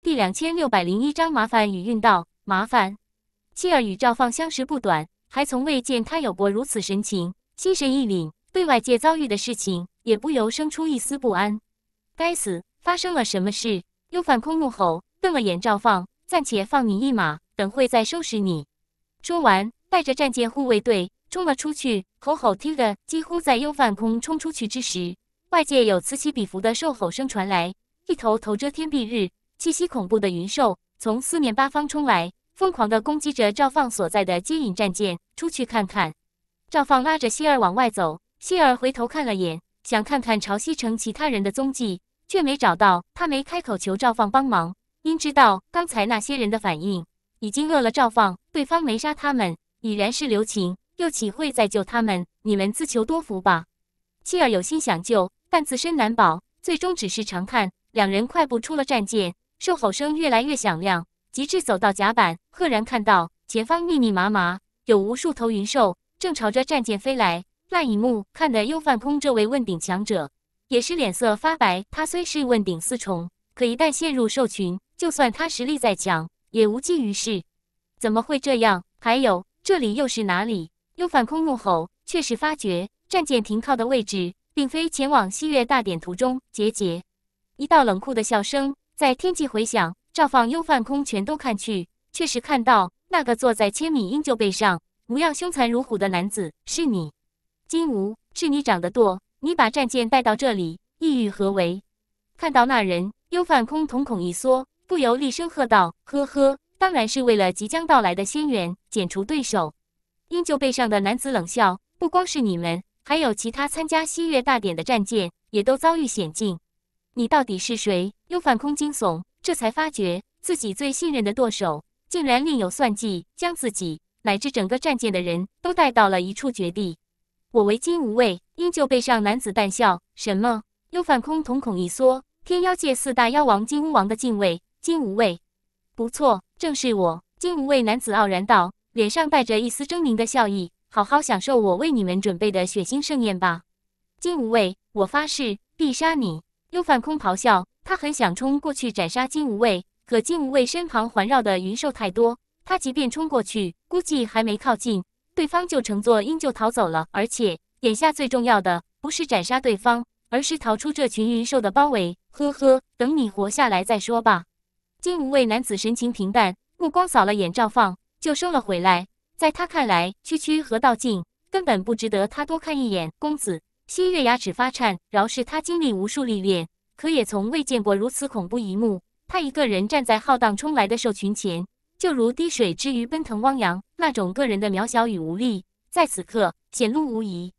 第两千六百零一章麻烦与运道。麻烦，妻儿与赵放相识不短，还从未见他有过如此神情，心神一凛，对外界遭遇的事情也不由生出一丝不安。该死，发生了什么事？幽梵空怒吼，瞪了眼赵放，暂且放你一马，等会再收拾你。说完，带着战舰护卫队冲了出去，吼吼听的几乎在幽梵空冲出去之时，外界有此起彼伏的兽吼声传来，一头头遮天蔽日。气息恐怖的云兽从四面八方冲来，疯狂地攻击着赵放所在的接引战舰。出去看看，赵放拉着希尔往外走。希尔回头看了眼，想看看潮汐城其他人的踪迹，却没找到。他没开口求赵放帮忙，因知道刚才那些人的反应已经饿了赵放。对方没杀他们，已然是留情，又岂会再救他们？你们自求多福吧。希尔有心想救，但自身难保，最终只是长叹。两人快步出了战舰。兽吼声越来越响亮，极致走到甲板，赫然看到前方密密麻麻有无数头云兽正朝着战舰飞来。那一幕看得幽泛空这位问鼎强者也是脸色发白。他虽是问鼎四重，可一旦陷入兽群，就算他实力再强，也无济于事。怎么会这样？还有这里又是哪里？幽泛空怒吼，却是发觉战舰停靠的位置，并非前往西月大典途中。结节一道冷酷的笑声。在天际回响，赵放、幽梵空全都看去，却是看到那个坐在千米鹰鹫背上、模样凶残如虎的男子是你，金吾，是你长得多？你把战舰带到这里，意欲何为？看到那人，幽梵空瞳孔一缩，不由厉声喝道：“呵呵，当然是为了即将到来的仙缘，剪除对手。”鹰鹫背上的男子冷笑：“不光是你们，还有其他参加西月大典的战舰，也都遭遇险境。”你到底是谁？幽反空惊悚，这才发觉自己最信任的舵手竟然另有算计，将自己乃至整个战舰的人都带到了一处绝地。我为金无畏，依旧背上男子淡笑。什么？幽反空瞳孔一缩。天妖界四大妖王金乌王的近卫金无畏，不错，正是我。金无畏男子傲然道，脸上带着一丝狰狞的笑意：“好好享受我为你们准备的血腥盛宴吧。”金无畏，我发誓必杀你。又犯空咆哮，他很想冲过去斩杀金无畏，可金无畏身旁环绕的云兽太多，他即便冲过去，估计还没靠近，对方就乘坐鹰就逃走了。而且，眼下最重要的不是斩杀对方，而是逃出这群云兽的包围。呵呵，等你活下来再说吧。金无畏男子神情平淡，目光扫了眼赵放，就收了回来。在他看来，区区河道境根本不值得他多看一眼。公子。汐月牙齿发颤，饶是他经历无数历练，可也从未见过如此恐怖一幕。他一个人站在浩荡冲来的兽群前，就如滴水之鱼奔腾汪洋，那种个人的渺小与无力，在此刻显露无遗。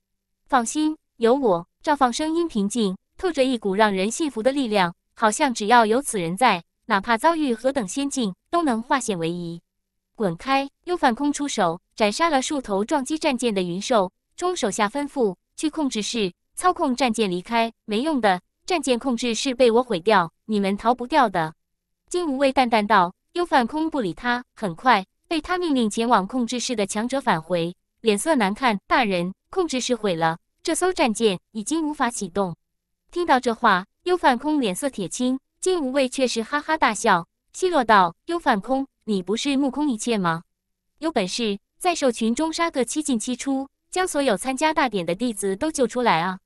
放心，有我。赵放声音平静，透着一股让人信服的力量，好像只要有此人在，哪怕遭遇何等仙境，都能化险为夷。滚开！又反空出手斩杀了数头撞击战舰的云兽，中手下吩咐。去控制室操控战舰离开没用的，战舰控制室被我毁掉，你们逃不掉的。金无畏淡淡道。幽泛空不理他，很快被他命令前往控制室的强者返回，脸色难看。大人，控制室毁了，这艘战舰已经无法启动。听到这话，幽泛空脸色铁青。金无畏却是哈哈大笑，奚落道：幽泛空，你不是目空一切吗？有本事在兽群中杀个七进七出。将所有参加大典的弟子都救出来啊！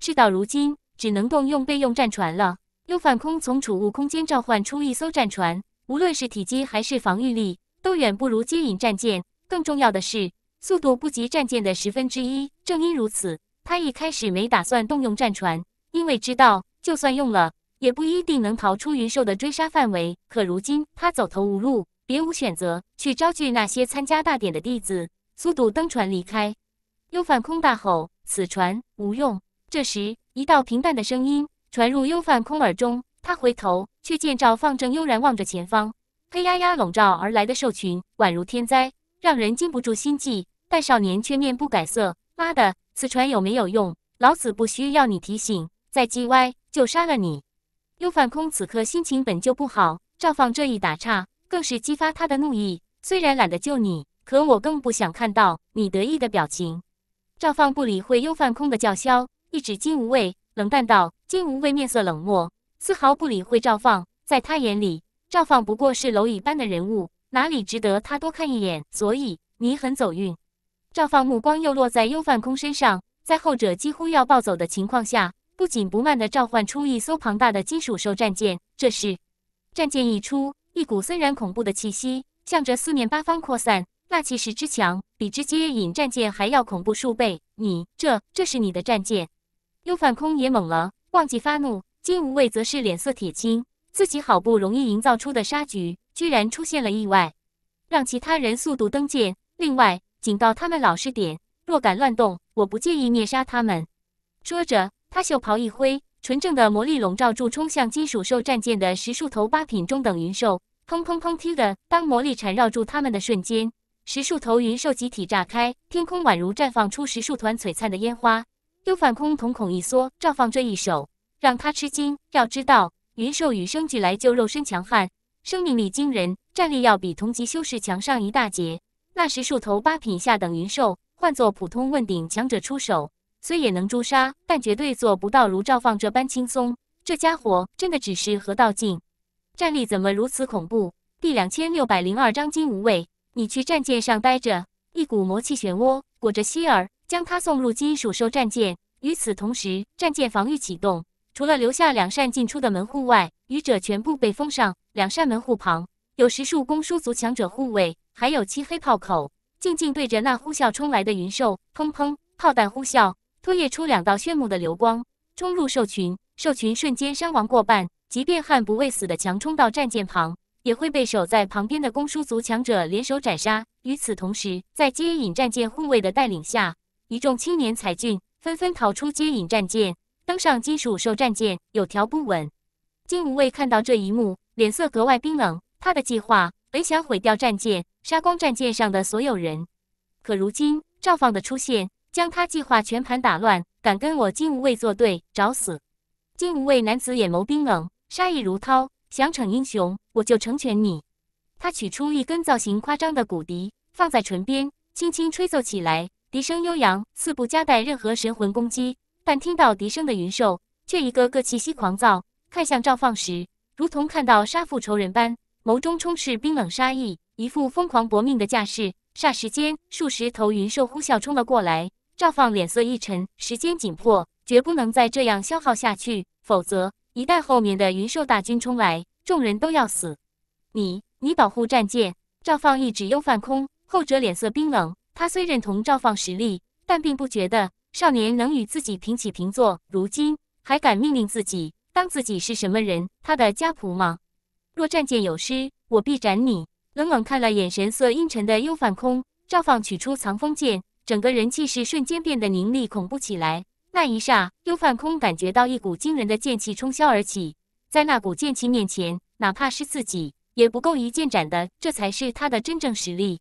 事到如今，只能动用备用战船了。幽反空从储物空间召唤出一艘战船，无论是体积还是防御力，都远不如接引战舰。更重要的是，速度不及战舰的十分之一。正因如此，他一开始没打算动用战船，因为知道就算用了，也不一定能逃出云兽的追杀范围。可如今他走投无路，别无选择，去招聚那些参加大典的弟子，速度登船离开。幽梵空大吼：“此船无用！”这时，一道平淡的声音传入幽梵空耳中。他回头，却见赵放正悠然望着前方。黑压压笼罩而来的兽群，宛如天灾，让人禁不住心悸。但少年却面不改色：“妈的，此船有没有用？老子不需要你提醒。再叽歪，就杀了你！”幽梵空此刻心情本就不好，赵放这一打岔，更是激发他的怒意。虽然懒得救你，可我更不想看到你得意的表情。赵放不理会幽梵空的叫嚣，一指金无畏，冷淡道：“金无畏面色冷漠，丝毫不理会赵放。在他眼里，赵放不过是蝼蚁般的人物，哪里值得他多看一眼？所以你很走运。”赵放目光又落在幽梵空身上，在后者几乎要暴走的情况下，不紧不慢地召唤出一艘庞大的金属兽战舰。这时，战舰一出，一股虽然恐怖的气息向着四面八方扩散。那其实之强，比直接引战舰还要恐怖数倍。你这，这是你的战舰？幽梵空也懵了，忘记发怒。金无畏则是脸色铁青，自己好不容易营造出的杀局，居然出现了意外。让其他人速度登舰，另外警告他们老实点，若敢乱动，我不介意灭杀他们。说着，他袖袍一挥，纯正的魔力笼罩住冲向金属兽战舰的十数头八品中等云兽。砰砰砰！听的，当魔力缠绕住他们的瞬间。十数头云兽集体炸开，天空宛如绽放出十数团璀璨的烟花。幽泛空瞳孔一缩，赵放这一手让他吃惊。要知道，云兽与生俱来就肉身强悍，生命力惊人，战力要比同级修士强上一大截。那十数头八品下等云兽，换作普通问鼎强者出手，虽也能诛杀，但绝对做不到如赵放这般轻松。这家伙真的只是河道境？战力怎么如此恐怖？第两千六百零二章金无畏。你去战舰上待着，一股魔气漩涡裹着希尔，将他送入金属兽战舰。与此同时，战舰防御启动，除了留下两扇进出的门户外，愚者全部被封上。两扇门户旁有十数公叔族强者护卫，还有漆黑炮口，静静对着那呼啸冲来的云兽，砰砰，炮弹呼啸，吞曳出两道炫目的流光，冲入兽群。兽群瞬间伤亡过半，即便悍不畏死的强冲到战舰旁。也会被守在旁边的公输族强者联手斩杀。与此同时，在接引战舰护卫的带领下，一众青年才俊纷纷逃出接引战舰，登上金属兽战舰，有条不紊。金无畏看到这一幕，脸色格外冰冷。他的计划本想毁掉战舰，杀光战舰上的所有人，可如今赵放的出现，将他计划全盘打乱。敢跟我金无畏作对，找死！金无畏男子眼眸冰冷，杀意如涛。想逞英雄，我就成全你。他取出一根造型夸张的骨笛，放在唇边，轻轻吹奏起来。笛声悠扬，似不夹带任何神魂攻击，但听到笛声的云兽却一个个气息狂躁，看向赵放时，如同看到杀父仇人般，眸中充斥冰冷杀意，一副疯狂搏命的架势。霎时间，数十头云兽呼啸冲了过来。赵放脸色一沉，时间紧迫，绝不能再这样消耗下去，否则。一旦后面的云兽大军冲来，众人都要死。你，你保护战舰。赵放一指幽泛空，后者脸色冰冷。他虽认同赵放实力，但并不觉得少年能与自己平起平坐。如今还敢命令自己，当自己是什么人？他的家仆吗？若战舰有失，我必斩你！冷冷看了眼神色阴沉的幽泛空，赵放取出藏锋剑，整个人气势瞬间变得凝厉恐怖起来。那一刹，幽梵空感觉到一股惊人的剑气冲霄而起，在那股剑气面前，哪怕是自己也不够一剑斩的。这才是他的真正实力。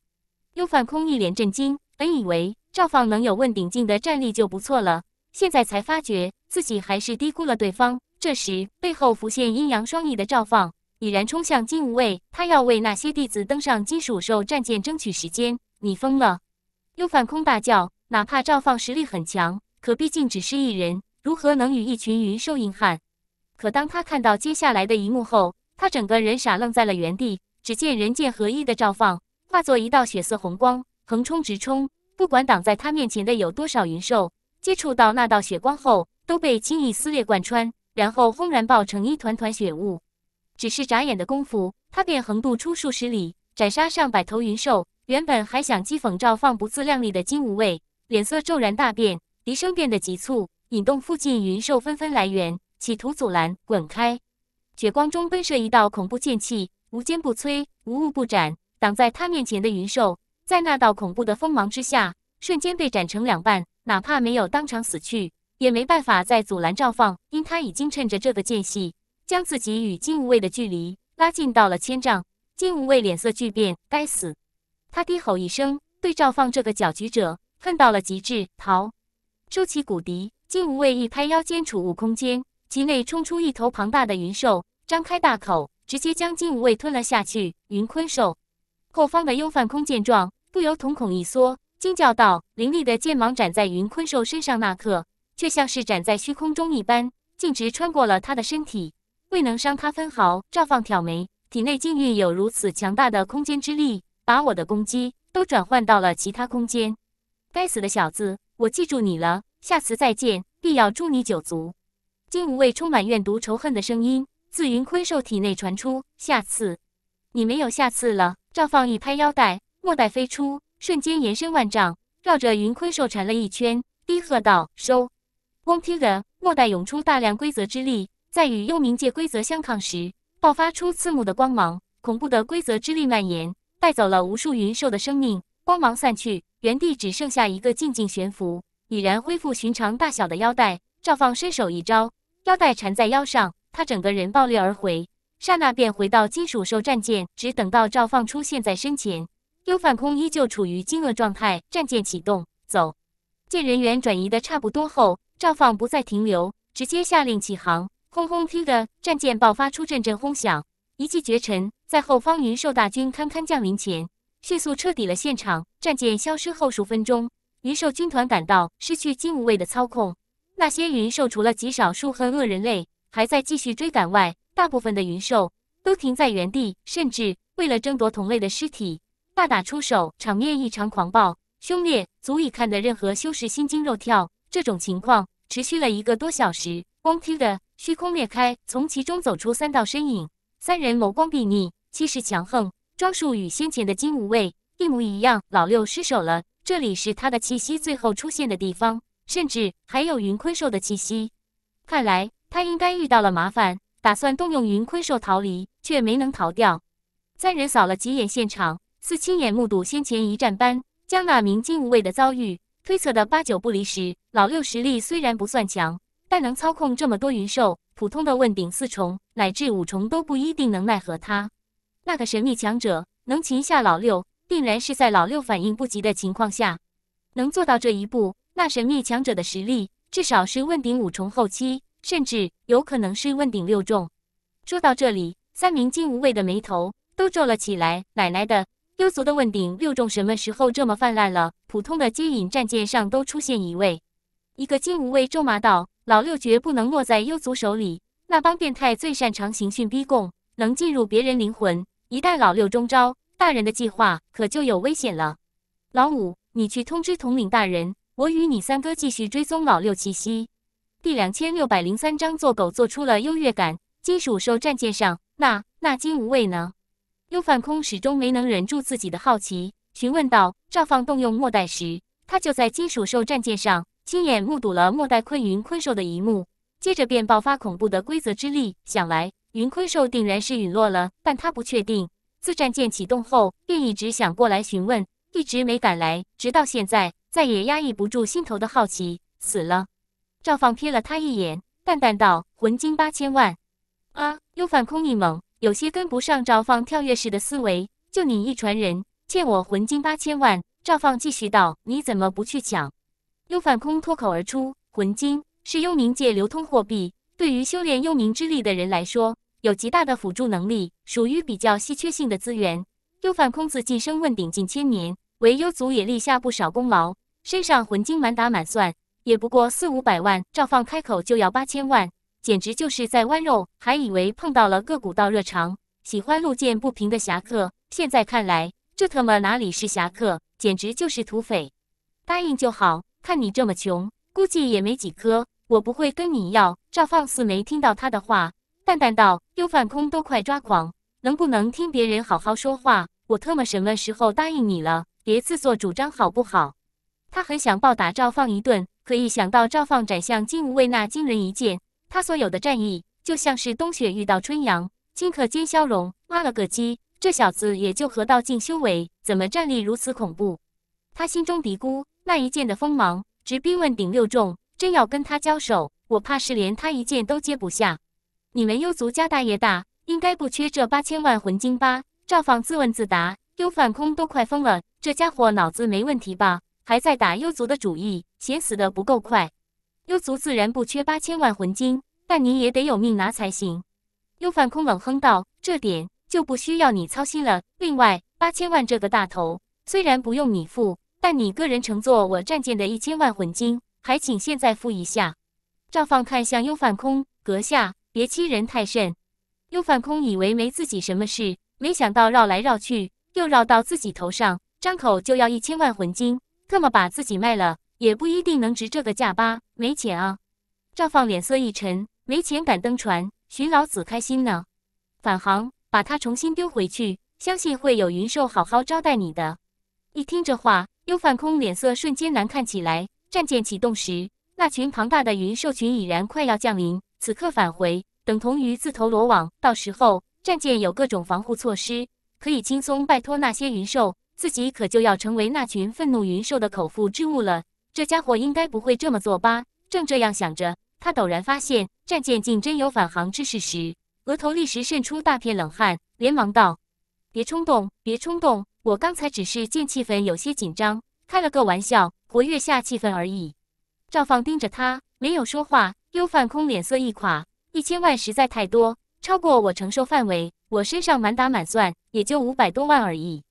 幽梵空一脸震惊，本以为赵放能有问鼎境的战力就不错了，现在才发觉自己还是低估了对方。这时，背后浮现阴阳双翼的赵放已然冲向金无畏，他要为那些弟子登上金属兽战舰争取时间。你疯了！幽梵空大叫，哪怕赵放实力很强。可毕竟只是一人，如何能与一群云兽硬汉？可当他看到接下来的一幕后，他整个人傻愣在了原地。只见人剑合一的赵放化作一道血色红光，横冲直冲，不管挡在他面前的有多少云兽，接触到那道血光后都被轻易撕裂贯穿，然后轰然爆成一团团血雾。只是眨眼的功夫，他便横渡出数十里，斩杀上百头云兽。原本还想讥讽赵放不自量力的金无畏，脸色骤然大变。笛声变得急促，引动附近云兽纷纷来援，企图阻拦。滚开！觉光中奔射一道恐怖剑气，无坚不摧，无物不斩。挡在他面前的云兽，在那道恐怖的锋芒之下，瞬间被斩成两半。哪怕没有当场死去，也没办法再阻拦赵放，因他已经趁着这个间隙，将自己与金无畏的距离拉近到了千丈。金无畏脸色巨变，该死！他低吼一声，对赵放这个搅局者恨到了极致，逃！收起骨笛，金无畏一拍腰间储物空间，其内冲出一头庞大的云兽，张开大口，直接将金无畏吞了下去。云鲲兽后方的幽泛空见状，不由瞳孔一缩，惊叫道：“凌厉的剑芒斩在云鲲兽身上那刻，却像是斩在虚空中一般，径直穿过了他的身体，未能伤他分毫。”赵放挑眉，体内竟蕴有如此强大的空间之力，把我的攻击都转换到了其他空间。该死的小子！我记住你了，下次再见，必要诛你九族。金无畏充满怨毒仇恨的声音自云鲲兽体内传出。下次，你没有下次了。赵放一拍腰带，末带飞出，瞬间延伸万丈，绕着云鲲兽缠了一圈，低喝道：“收！”嗡听的末带涌出大量规则之力，在与幽冥界规则相抗时，爆发出刺目的光芒，恐怖的规则之力蔓延，带走了无数云兽的生命。光芒散去，原地只剩下一个静静悬浮、已然恢复寻常大小的腰带。赵放伸手一招，腰带缠在腰上，他整个人爆裂而回，刹那便回到金属兽战舰。只等到赵放出现在身前，幽梵空依旧处于惊愕状态。战舰启动，走。见人员转移的差不多后，赵放不再停留，直接下令起航。轰轰轰的，战舰爆发出阵阵轰响，一骑绝尘，在后方云兽大军堪堪降临前。迅速彻底了现场，战舰消失后数分钟，云兽军团赶到，失去金无畏的操控，那些云兽除了极少数恨恶人类还在继续追赶外，大部分的云兽都停在原地，甚至为了争夺同类的尸体大打出手，场面异常狂暴凶烈，足以看得任何修士心惊肉跳。这种情况持续了一个多小时，光突的虚空裂开，从其中走出三道身影，三人眸光睥睨，气势强横。装束与先前的金无畏一模一样，老六失手了。这里是他的气息最后出现的地方，甚至还有云鲲兽的气息。看来他应该遇到了麻烦，打算动用云鲲兽逃离，却没能逃掉。三人扫了几眼现场，似亲眼目睹先前一战般，将那名金无畏的遭遇推测的八九不离十。老六实力虽然不算强，但能操控这么多云兽，普通的问鼎四重乃至五重都不一定能奈何他。那个神秘强者能擒下老六，定然是在老六反应不及的情况下能做到这一步。那神秘强者的实力至少是问鼎五重后期，甚至有可能是问鼎六重。说到这里，三名金无畏的眉头都皱了起来。奶奶的，幽族的问鼎六重什么时候这么泛滥了？普通的接引战舰上都出现一位。一个金无畏咒骂道：“老六绝不能落在幽族手里。那帮变态最擅长刑讯逼供，能进入别人灵魂。”一旦老六中招，大人的计划可就有危险了。老五，你去通知统领大人，我与你三哥继续追踪老六气息。第两千六百零三章做狗做出了优越感。金属兽战舰上，那那金无畏呢？幽泛空始终没能忍住自己的好奇，询问道：“赵放动用末代时，他就在金属兽战舰上亲眼目睹了末代困云鲲兽的一幕。”接着便爆发恐怖的规则之力，想来云鲲兽定然是陨落了，但他不确定。自战舰启动后，便一直想过来询问，一直没敢来，直到现在，再也压抑不住心头的好奇，死了。赵放瞥了他一眼，淡淡道：“魂金八千万。”啊！幽梵空一懵，有些跟不上赵放跳跃式的思维。就你一传人，欠我魂金八千万。赵放继续道：“你怎么不去抢？”幽梵空脱口而出：“魂金。”是幽冥界流通货币，对于修炼幽冥之力的人来说，有极大的辅助能力，属于比较稀缺性的资源。幽梵空自晋升问鼎近千年，为幽族也立下不少功劳，身上魂晶满打满算也不过四五百万，照放开口就要八千万，简直就是在弯肉。还以为碰到了个古道热肠、喜欢路见不平的侠客，现在看来，这特么哪里是侠客，简直就是土匪！答应就好，看你这么穷，估计也没几颗。我不会跟你要。赵放似没听到他的话，淡淡道：“又犯空，都快抓狂，能不能听别人好好说话？我特么什么时候答应你了？别自作主张好不好？”他很想暴打赵放一顿，可一想到赵放斩向金无畏那惊人一剑，他所有的战意就像是冬雪遇到春阳，顷刻间消融。妈了个鸡，这小子也就河道境修为，怎么战力如此恐怖？他心中嘀咕。那一剑的锋芒直逼问鼎六重。真要跟他交手，我怕是连他一剑都接不下。你们幽族家大业大，应该不缺这八千万魂晶吧？赵放自问自答。幽范空都快疯了，这家伙脑子没问题吧？还在打幽族的主意，嫌死的不够快？幽族自然不缺八千万魂晶，但你也得有命拿才行。幽范空冷哼道：“这点就不需要你操心了。另外，八千万这个大头虽然不用你付，但你个人乘坐我战舰的一千万魂晶。”还请现在付一下。赵放看向幽梵空阁下，别欺人太甚。幽梵空以为没自己什么事，没想到绕来绕去又绕到自己头上，张口就要一千万魂晶，特么把自己卖了也不一定能值这个价吧？没钱啊！赵放脸色一沉，没钱敢登船？寻老子开心呢？返航，把他重新丢回去，相信会有云兽好好招待你的。一听这话，幽梵空脸色瞬间难看起来。战舰启动时，那群庞大的云兽群已然快要降临。此刻返回，等同于自投罗网。到时候，战舰有各种防护措施，可以轻松摆脱那些云兽，自己可就要成为那群愤怒云兽的口腹之物了。这家伙应该不会这么做吧？正这样想着，他陡然发现战舰竟真有返航之势时，额头立时渗出大片冷汗，连忙道：“别冲动，别冲动！我刚才只是见气氛有些紧张，开了个玩笑。”活跃下气氛而已。赵放盯着他，没有说话。幽范空脸色一垮，一千万实在太多，超过我承受范围。我身上满打满算也就五百多万而已。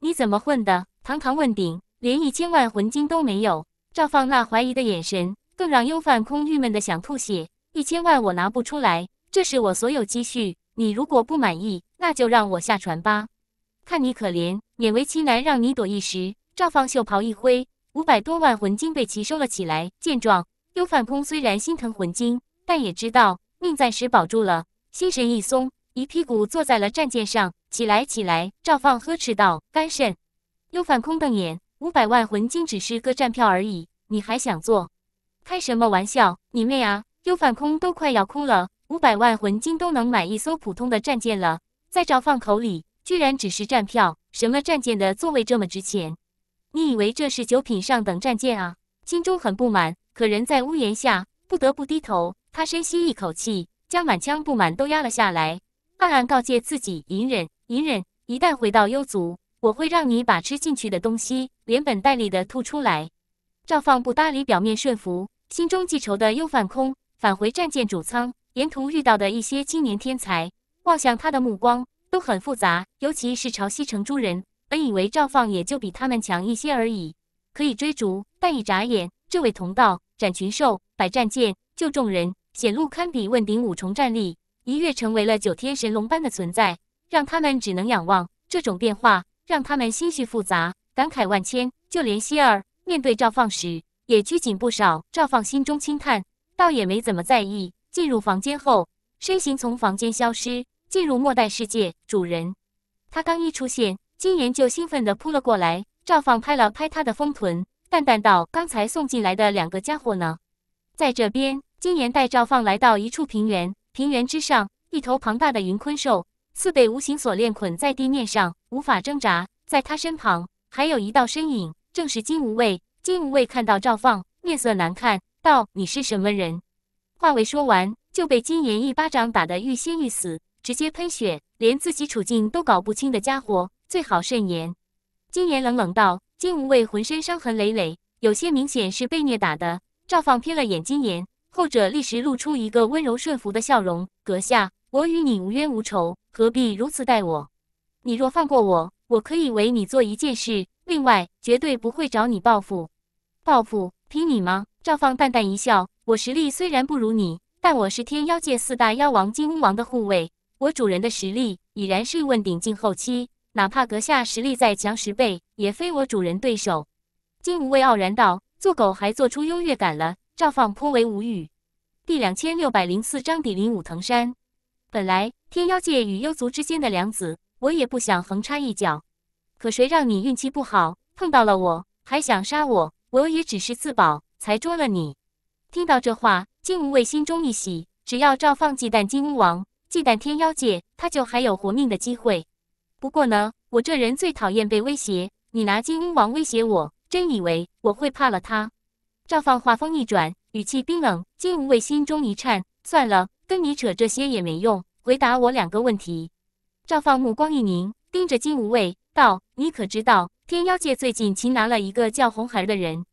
你怎么混的？堂堂问鼎，连一千万魂金都没有。赵放那怀疑的眼神，更让幽范空郁闷的想吐血。一千万我拿不出来，这是我所有积蓄。你如果不满意，那就让我下船吧。看你可怜，勉为其难让你躲一时。赵放袖袍一挥。五百多万魂晶被其收了起来。见状，幽梵空虽然心疼魂晶，但也知道命暂时保住了，心神一松，一屁股坐在了战舰上。起来，起来！赵放呵斥道：“干甚？”幽梵空瞪眼：“五百万魂晶只是个战票而已，你还想坐？开什么玩笑！你妹啊！”幽梵空都快要哭了，五百万魂晶都能买一艘普通的战舰了，在赵放口里，居然只是战票？什么战舰的座位这么值钱？你以为这是九品上等战舰啊？心中很不满，可人在屋檐下，不得不低头。他深吸一口气，将满腔不满都压了下来，暗暗告诫自己：隐忍，隐忍。一旦回到幽族，我会让你把吃进去的东西连本带利的吐出来。赵放不搭理，表面顺服，心中记仇的又犯空返回战舰主舱。沿途遇到的一些青年天才，望向他的目光都很复杂，尤其是潮汐城诸人。本以为赵放也就比他们强一些而已，可以追逐，但一眨眼，这位同道斩群兽、百战剑救众人，显露堪比问鼎五重战力，一跃成为了九天神龙般的存在，让他们只能仰望。这种变化让他们心绪复杂，感慨万千。就连希儿面对赵放时也拘谨不少。赵放心中轻叹，倒也没怎么在意。进入房间后，身形从房间消失，进入末代世界。主人，他刚一出现。金岩就兴奋地扑了过来，赵放拍了拍他的丰臀，淡淡道：“刚才送进来的两个家伙呢？”在这边，金岩带赵放来到一处平原，平原之上，一头庞大的云鲲兽似被无形锁链捆在地面上，无法挣扎。在他身旁，还有一道身影，正是金无畏。金无畏看到赵放，面色难看，道：“你是什么人？”话未说完，就被金岩一巴掌打得欲仙欲死，直接喷血，连自己处境都搞不清的家伙。最好慎言。金岩冷冷道：“金无畏浑身伤痕累累，有些明显是被虐打的。”赵放瞥了眼金岩，后者立时露出一个温柔顺服的笑容：“阁下，我与你无冤无仇，何必如此待我？你若放过我，我可以为你做一件事。另外，绝对不会找你报复。报复？凭你吗？”赵放淡淡一笑：“我实力虽然不如你，但我是天妖界四大妖王金乌王的护卫，我主人的实力已然是问鼎境后期。”哪怕阁下实力再强十倍，也非我主人对手。金无畏傲然道：“做狗还做出优越感了？”赵放颇为无语。第两千六百零四章：底邻武藤山。本来天妖界与幽族之间的梁子，我也不想横插一脚。可谁让你运气不好碰到了我，还想杀我？我也只是自保才捉了你。听到这话，金无畏心中一喜，只要赵放忌惮金乌王，忌惮天妖界，他就还有活命的机会。不过呢，我这人最讨厌被威胁。你拿金鹰王威胁我，真以为我会怕了他？赵放话锋一转，语气冰冷。金无畏心中一颤，算了，跟你扯这些也没用。回答我两个问题。赵放目光一凝，盯着金无畏道：“你可知道天妖界最近擒拿了一个叫红孩的人？”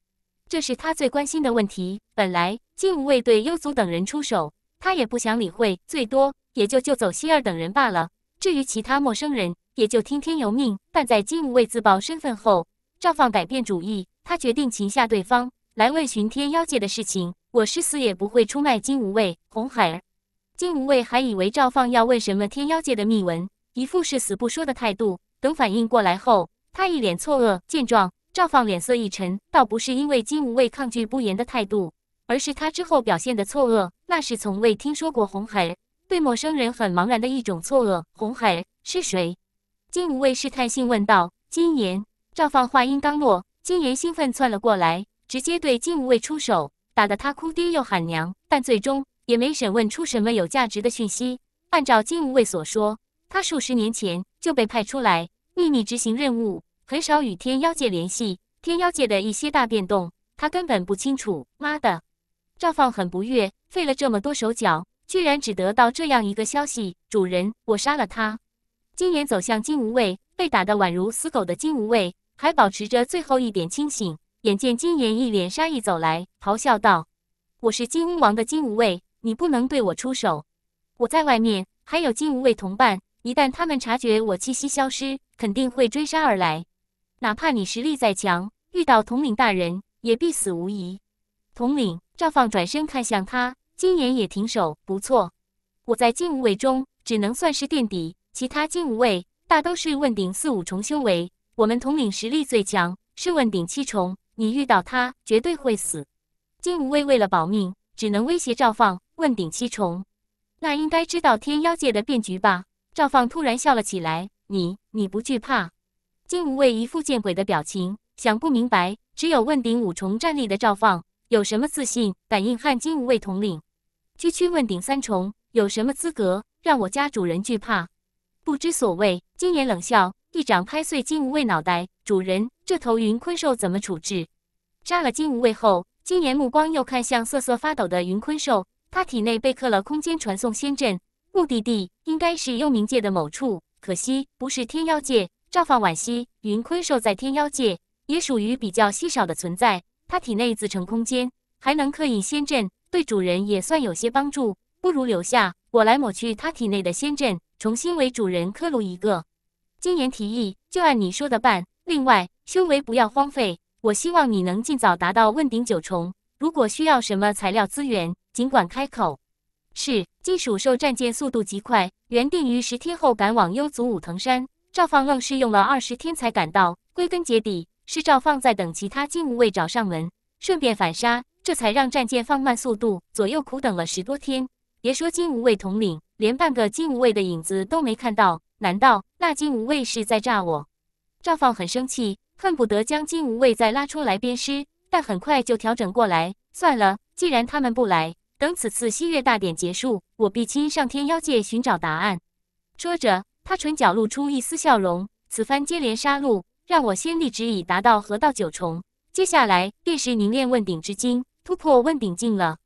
这是他最关心的问题。本来金无畏对幽族等人出手，他也不想理会，最多也就救走希儿等人罢了。至于其他陌生人，也就听天由命，但在金无畏自曝身份后，赵放改变主意，他决定擒下对方来问询天妖界的事情。我誓死也不会出卖金无畏。红孩儿，金无畏还以为赵放要问什么天妖界的秘闻，一副誓死不说的态度。等反应过来后，他一脸错愕。见状，赵放脸色一沉，倒不是因为金无畏抗拒不言的态度，而是他之后表现的错愕，那是从未听说过红孩儿对陌生人很茫然的一种错愕。红孩儿是谁？金无畏试探性问道：“金岩，赵放。”话音刚落，金岩兴奋窜了过来，直接对金无畏出手，打得他哭爹又喊娘，但最终也没审问出什么有价值的讯息。按照金无畏所说，他数十年前就被派出来秘密执行任务，很少与天妖界联系，天妖界的一些大变动他根本不清楚。妈的！赵放很不悦，费了这么多手脚，居然只得到这样一个消息。主人，我杀了他。金岩走向金无畏，被打得宛如死狗的金无畏还保持着最后一点清醒。眼见金岩一脸杀意走来，咆哮道：“我是金乌王的金无畏，你不能对我出手。我在外面还有金无畏同伴，一旦他们察觉我气息消失，肯定会追杀而来。哪怕你实力再强，遇到统领大人也必死无疑。”统领赵放转身看向他，金岩也停手。不错，我在金无畏中只能算是垫底。其他金无畏大都是问鼎四五重修为，我们统领实力最强，是问鼎七重。你遇到他绝对会死。金无畏为了保命，只能威胁赵放。问鼎七重，那应该知道天妖界的变局吧？赵放突然笑了起来。你你不惧怕？金无畏一副见鬼的表情，想不明白，只有问鼎五重战力的赵放有什么自信敢硬撼金无畏统领？区区问鼎三重，有什么资格让我家主人惧怕？不知所谓，金岩冷笑，一掌拍碎金无畏脑袋。主人，这头云鲲兽怎么处置？杀了金无畏后，金岩目光又看向瑟瑟发抖的云鲲兽。他体内被刻了空间传送仙阵，目的地应该是幽冥界的某处，可惜不是天妖界。赵放惋惜，云鲲兽在天妖界也属于比较稀少的存在。他体内自成空间，还能刻印仙阵，对主人也算有些帮助。不如留下，我来抹去他体内的仙阵。重新为主人科鲁一个，金岩提议就按你说的办。另外，修为不要荒废，我希望你能尽早达到问鼎九重。如果需要什么材料资源，尽管开口。是金属兽战舰速度极快，原定于十天后赶往幽族武藤山，赵放愣是用了二十天才赶到。归根结底是赵放在等其他金武卫找上门，顺便反杀，这才让战舰放慢速度，左右苦等了十多天。别说金无畏统领，连半个金无畏的影子都没看到。难道那金无畏是在诈我？赵放很生气，恨不得将金无畏再拉出来鞭尸，但很快就调整过来。算了，既然他们不来，等此次西月大典结束，我必亲上天妖界寻找答案。说着，他唇角露出一丝笑容。此番接连杀戮，让我先立志以达到河道九重，接下来便是凝练问鼎之金，突破问鼎境了。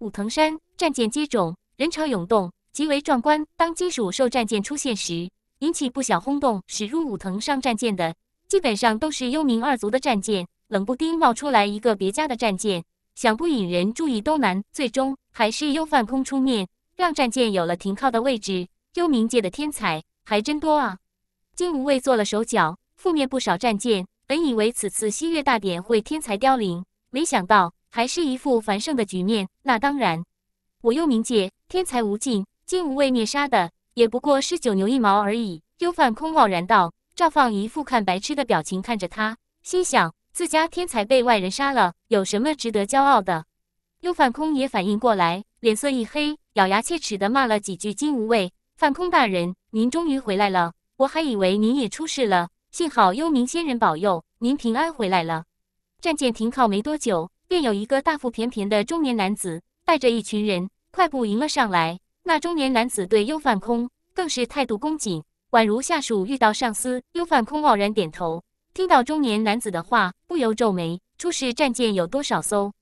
武藤山。战舰接踵，人潮涌动，极为壮观。当金属兽战舰出现时，引起不小轰动。驶入武藤上战舰的，基本上都是幽冥二族的战舰。冷不丁冒出来一个别家的战舰，想不引人注意都难。最终还是幽犯空出面，让战舰有了停靠的位置。幽冥界的天才还真多啊！金无畏做了手脚，覆灭不少战舰。本以为此次西月大典会天才凋零，没想到还是一副繁盛的局面。那当然。我幽冥界天才无尽，金无畏灭杀的也不过是九牛一毛而已。幽梵空傲然道，赵放一副看白痴的表情看着他，心想自家天才被外人杀了，有什么值得骄傲的？幽梵空也反应过来，脸色一黑，咬牙切齿的骂了几句金无畏。梵空大人，您终于回来了，我还以为您也出事了，幸好幽冥仙人保佑，您平安回来了。战舰停靠没多久，便有一个大腹便便的中年男子带着一群人。快步迎了上来，那中年男子对优范空更是态度恭谨，宛如下属遇到上司。优范空傲然点头，听到中年男子的话，不由皱眉。出事战舰有多少艘？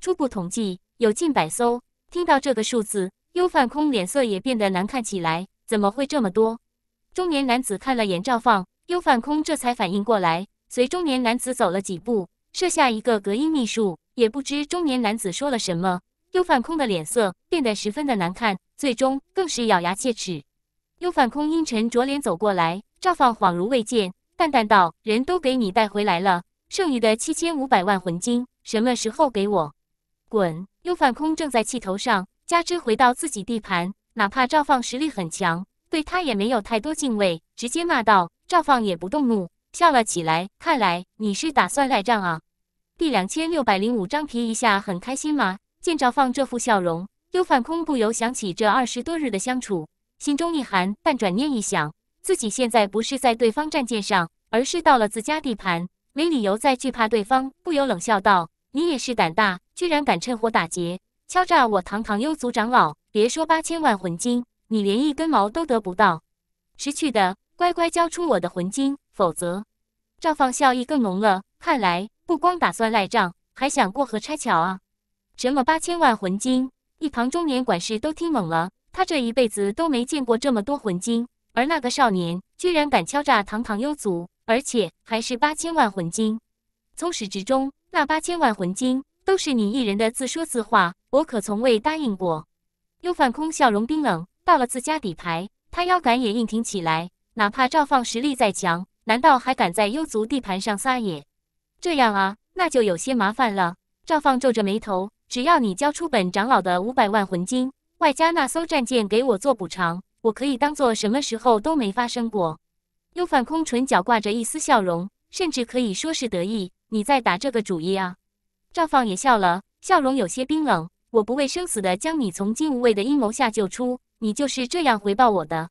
初步统计有近百艘。听到这个数字，优范空脸色也变得难看起来。怎么会这么多？中年男子看了眼赵放，优范空这才反应过来，随中年男子走了几步，设下一个隔音秘术。也不知中年男子说了什么。幽梵空的脸色变得十分的难看，最终更是咬牙切齿。幽梵空阴沉着脸走过来，赵放恍如未见，淡淡道：“人都给你带回来了，剩余的七千五百万魂晶什么时候给我？”滚！幽梵空正在气头上，加之回到自己地盘，哪怕赵放实力很强，对他也没有太多敬畏，直接骂道：“赵放也不动怒，笑了起来，看来你是打算赖账啊！”第两千六百零五张皮一下很开心吗？见赵放这副笑容，幽范空不由想起这二十多日的相处，心中一寒。但转念一想，自己现在不是在对方战舰上，而是到了自家地盘，没理由再惧怕对方。不由冷笑道：“你也是胆大，居然敢趁火打劫，敲诈我堂堂幽族长老！别说八千万魂晶，你连一根毛都得不到。识趣的，乖乖交出我的魂晶，否则……”赵放笑意更浓了，看来不光打算赖账，还想过河拆桥啊。什么八千万魂晶？一旁中年管事都听懵了，他这一辈子都没见过这么多魂晶，而那个少年居然敢敲诈堂堂幽族，而且还是八千万魂晶！从始至终，那八千万魂晶都是你一人的自说自话，我可从未答应过。幽梵空笑容冰冷，到了自家底牌，他腰杆也硬挺起来。哪怕赵放实力再强，难道还敢在幽族地盘上撒野？这样啊，那就有些麻烦了。赵放皱着眉头。只要你交出本长老的五百万魂晶，外加那艘战舰给我做补偿，我可以当做什么时候都没发生过。幽梵空唇角挂着一丝笑容，甚至可以说是得意。你在打这个主意啊？赵放也笑了，笑容有些冰冷。我不畏生死的将你从金无畏的阴谋下救出，你就是这样回报我的？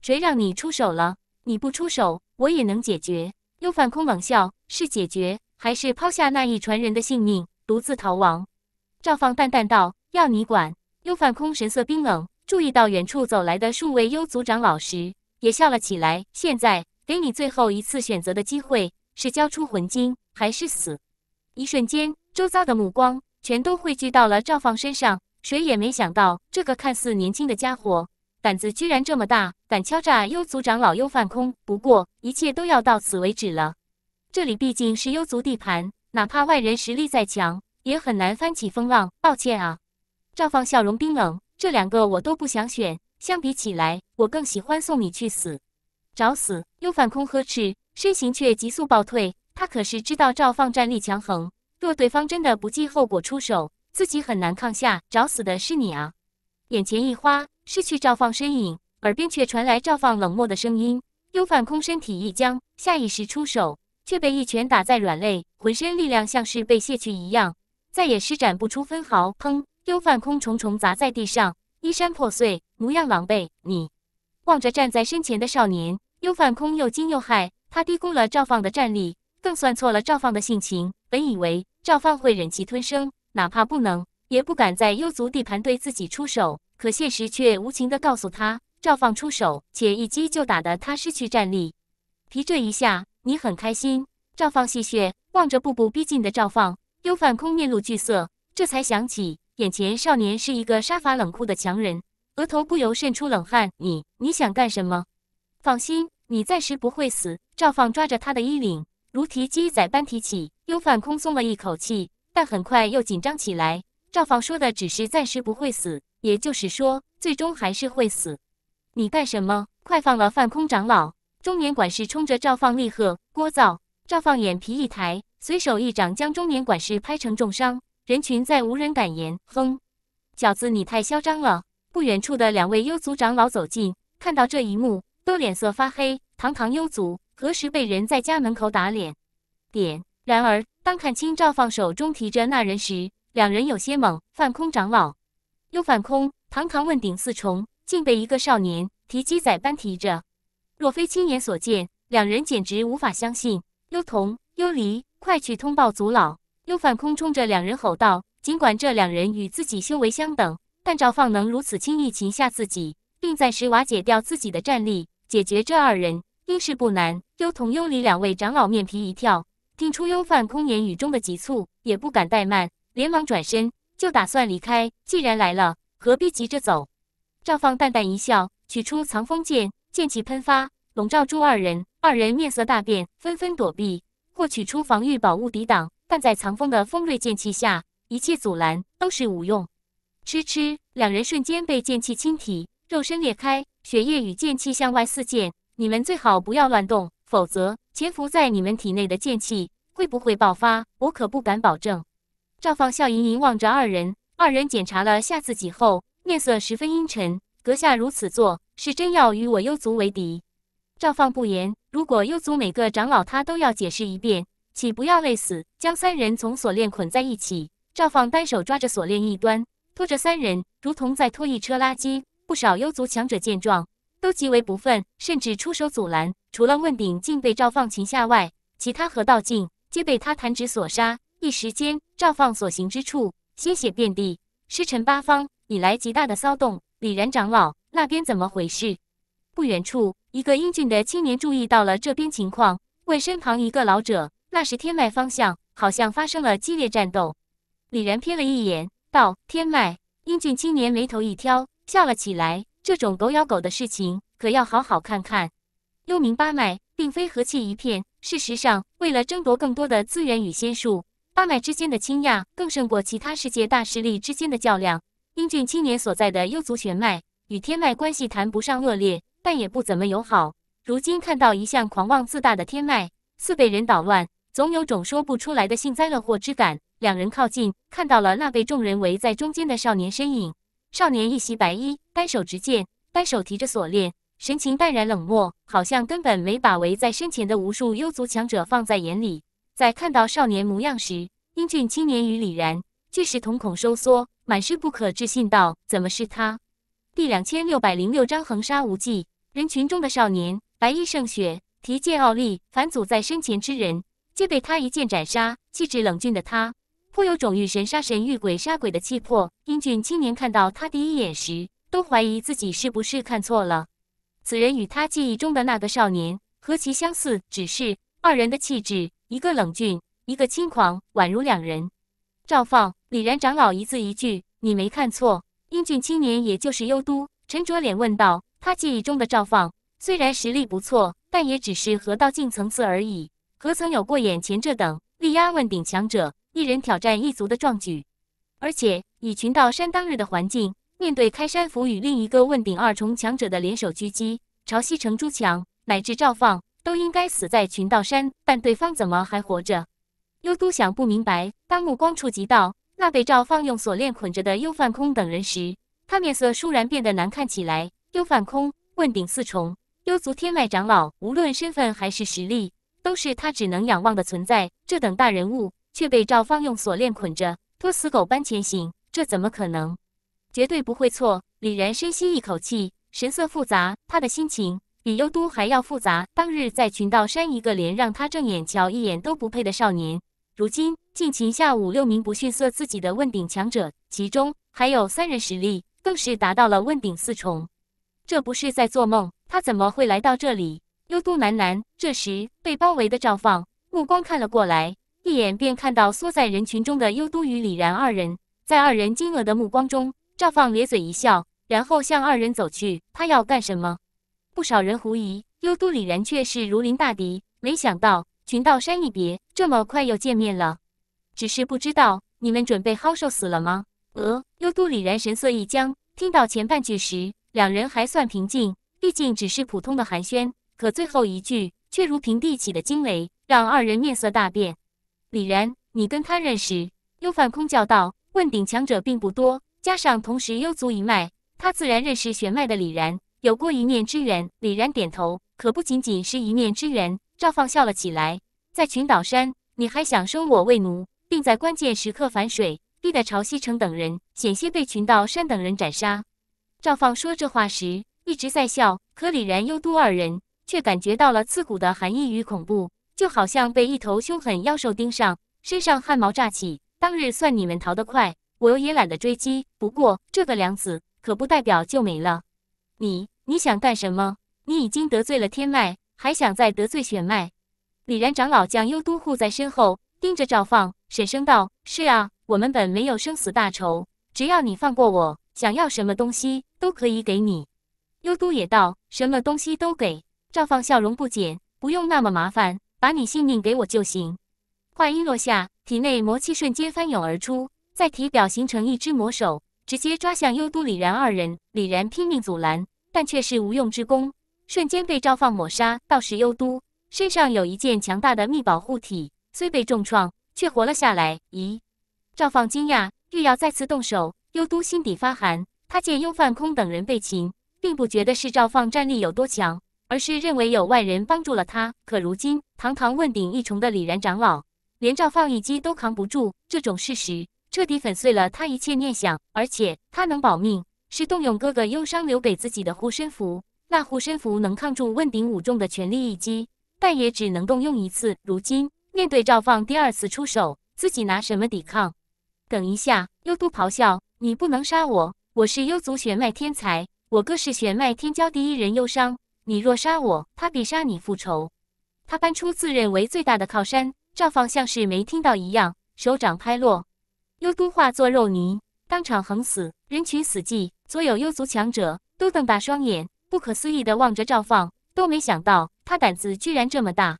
谁让你出手了？你不出手，我也能解决。幽梵空冷笑：是解决，还是抛下那一船人的性命，独自逃亡？赵放淡淡道：“要你管。”幽泛空神色冰冷，注意到远处走来的数位幽族长老时，也笑了起来。现在，给你最后一次选择的机会：是交出魂晶，还是死？一瞬间，周遭的目光全都汇聚到了赵放身上。谁也没想到，这个看似年轻的家伙，胆子居然这么大，敢敲诈幽族长老幽泛空。不过，一切都要到此为止了。这里毕竟是幽族地盘，哪怕外人实力再强。也很难翻起风浪，抱歉啊！赵放笑容冰冷，这两个我都不想选，相比起来，我更喜欢送你去死。找死！幽梵空呵斥，身形却急速暴退。他可是知道赵放战力强横，若对方真的不计后果出手，自己很难抗下。找死的是你啊！眼前一花，失去赵放身影，耳边却传来赵放冷漠的声音。幽梵空身体一僵，下意识出手，却被一拳打在软肋，浑身力量像是被卸去一样。再也施展不出分毫，砰！幽犯空重重砸在地上，衣衫破碎，模样狼狈。你望着站在身前的少年，幽犯空又惊又骇。他低估了赵放的战力，更算错了赵放的性情。本以为赵放会忍气吞声，哪怕不能，也不敢在幽族地盘对自己出手。可现实却无情的告诉他，赵放出手，且一击就打得他失去战力。皮这一下，你很开心。赵放戏谑，望着步步逼近的赵放。幽泛空面露惧色，这才想起眼前少年是一个杀伐冷酷的强人，额头不由渗出冷汗。你，你想干什么？放心，你暂时不会死。赵放抓着他的衣领，如提鸡仔般提起。幽泛空松了一口气，但很快又紧张起来。赵放说的只是暂时不会死，也就是说，最终还是会死。你干什么？快放了范空长老！中年管事冲着赵放厉喝，聒噪。赵放眼皮一抬。随手一掌将中年管事拍成重伤，人群再无人敢言。哼，饺子你太嚣张了！不远处的两位幽族长老走近，看到这一幕，都脸色发黑。堂堂幽族，何时被人在家门口打脸？点。然而当看清赵放手中提着那人时，两人有些懵。范空长老，幽范空，堂堂问鼎四重，竟被一个少年提鸡仔般提着。若非亲眼所见，两人简直无法相信。幽童，幽离。快去通报族老！幽梵空冲着两人吼道：“尽管这两人与自己修为相等，但赵放能如此轻易擒下自己，并暂时瓦解掉自己的战力，解决这二人应是不难。”幽童、幽离两位长老面皮一跳，听出幽梵空言语中的急促，也不敢怠慢，连忙转身就打算离开。既然来了，何必急着走？赵放淡淡一笑，取出藏锋剑，剑气喷发，笼罩住二人。二人面色大变，纷纷躲避。获取出防御宝物抵挡，但在藏锋的锋锐剑气下，一切阻拦都是无用。吃吃，两人瞬间被剑气侵体，肉身裂开，血液与剑气向外四溅。你们最好不要乱动，否则潜伏在你们体内的剑气会不会爆发，我可不敢保证。赵放笑盈盈望着二人，二人检查了下自己后，面色十分阴沉。阁下如此做，是真要与我幽族为敌？赵放不言，如果幽族每个长老他都要解释一遍，岂不要累死？将三人从锁链捆在一起，赵放单手抓着锁链一端，拖着三人，如同在拖一车垃圾。不少幽族强者见状，都极为不忿，甚至出手阻拦。除了问鼎竟被赵放擒下外，其他河道境皆被他弹指所杀。一时间，赵放所行之处，鲜血遍地，尸沉八方，引来极大的骚动。李然长老那边怎么回事？不远处。一个英俊的青年注意到了这边情况，问身旁一个老者：“那是天脉方向，好像发生了激烈战斗。”李然瞥了一眼，道：“天脉。”英俊青年眉头一挑，笑了起来：“这种狗咬狗的事情，可要好好看看。幽冥八脉并非和气一片，事实上，为了争夺更多的资源与仙术，八脉之间的倾轧更胜过其他世界大势力之间的较量。英俊青年所在的幽族玄脉与天脉关系谈不上恶劣。”但也不怎么友好。如今看到一向狂妄自大的天脉似被人捣乱，总有种说不出来的幸灾乐祸之感。两人靠近，看到了那被众人围在中间的少年身影。少年一袭白衣，单手执剑，单手提着锁链，神情淡然冷漠，好像根本没把围在身前的无数幽族强者放在眼里。在看到少年模样时，英俊青年与李然俱是瞳孔收缩，满是不可置信道：“怎么是他？”第两千六百零六章横杀无忌。人群中的少年，白衣胜雪，提剑傲立，凡阻在身前之人，皆被他一剑斩杀。气质冷峻的他，颇有种遇神杀神、遇鬼杀鬼的气魄。英俊青年看到他第一眼时，都怀疑自己是不是看错了。此人与他记忆中的那个少年何其相似，只是二人的气质，一个冷峻，一个轻狂，宛如两人。赵放、李然长老一字一句：“你没看错。”英俊青年，也就是幽都，沉着脸问道。他记忆中的赵放虽然实力不错，但也只是河道境层次而已，何曾有过眼前这等力压问鼎强者、一人挑战一族的壮举？而且以群道山当日的环境，面对开山斧与另一个问鼎二重强者的联手狙击，潮汐城朱强乃至赵放都应该死在群道山，但对方怎么还活着？幽都想不明白。当目光触及到那被赵放用锁链捆着的幽梵空等人时，他面色倏然变得难看起来。幽反空问鼎四重，幽族天外长老，无论身份还是实力，都是他只能仰望的存在。这等大人物却被赵方用锁链捆着，拖死狗般前行，这怎么可能？绝对不会错。李然深吸一口气，神色复杂。他的心情比幽都还要复杂。当日在群道山，一个连让他正眼瞧一眼都不配的少年，如今竟擒下五六名不逊色自己的问鼎强者，其中还有三人实力更是达到了问鼎四重。这不是在做梦，他怎么会来到这里？幽都喃喃。这时，被包围的赵放目光看了过来，一眼便看到缩在人群中的幽都与李然二人。在二人惊愕的目光中，赵放咧嘴一笑，然后向二人走去。他要干什么？不少人狐疑。幽都李然却是如临大敌，没想到群道山一别，这么快又见面了。只是不知道你们准备好受死了吗？呃，幽都李然神色一僵，听到前半句时。两人还算平静，毕竟只是普通的寒暄。可最后一句却如平地起的惊雷，让二人面色大变。李然，你跟他认识？幽梵空叫道：“问鼎强者并不多，加上同时幽族一脉，他自然认识玄脉的李然，有过一面之缘。”李然点头，可不仅仅是一面之缘。赵放笑了起来：“在群岛山，你还想收我为奴，并在关键时刻反水，逼得朝西城等人险些被群岛山等人斩杀。”赵放说这话时一直在笑，可李然、幽都二人却感觉到了刺骨的寒意与恐怖，就好像被一头凶狠妖兽盯上，身上汗毛炸起。当日算你们逃得快，我也懒得追击。不过这个梁子可不代表就没了。你你想干什么？你已经得罪了天脉，还想再得罪血脉？李然长老将幽都护在身后，盯着赵放，沈声道：“是啊，我们本没有生死大仇，只要你放过我，想要什么东西？”都可以给你，幽都也道，什么东西都给。赵放笑容不减，不用那么麻烦，把你性命给我就行。话音落下，体内魔气瞬间翻涌而出，在体表形成一只魔手，直接抓向幽都、李然二人。李然拼命阻拦，但却是无用之功，瞬间被赵放抹杀。倒是幽都身上有一件强大的秘保护体，虽被重创，却活了下来。咦？赵放惊讶，欲要再次动手，幽都心底发寒。他见幽范空等人被擒，并不觉得是赵放战力有多强，而是认为有外人帮助了他。可如今堂堂问鼎一重的李然长老，连赵放一击都扛不住，这种事实彻底粉碎了他一切念想。而且他能保命，是动用哥哥忧伤留给自己的护身符。那护身符能抗住问鼎五重的全力一击，但也只能动用一次。如今面对赵放第二次出手，自己拿什么抵抗？等一下，幽都咆哮，你不能杀我！我是幽族血脉天才，我哥是血脉天骄第一人幽殇。你若杀我，他必杀你复仇。他搬出自认为最大的靠山，赵放像是没听到一样，手掌拍落，幽都化作肉泥，当场横死。人群死寂，所有幽族强者都瞪大双眼，不可思议的望着赵放，都没想到他胆子居然这么大。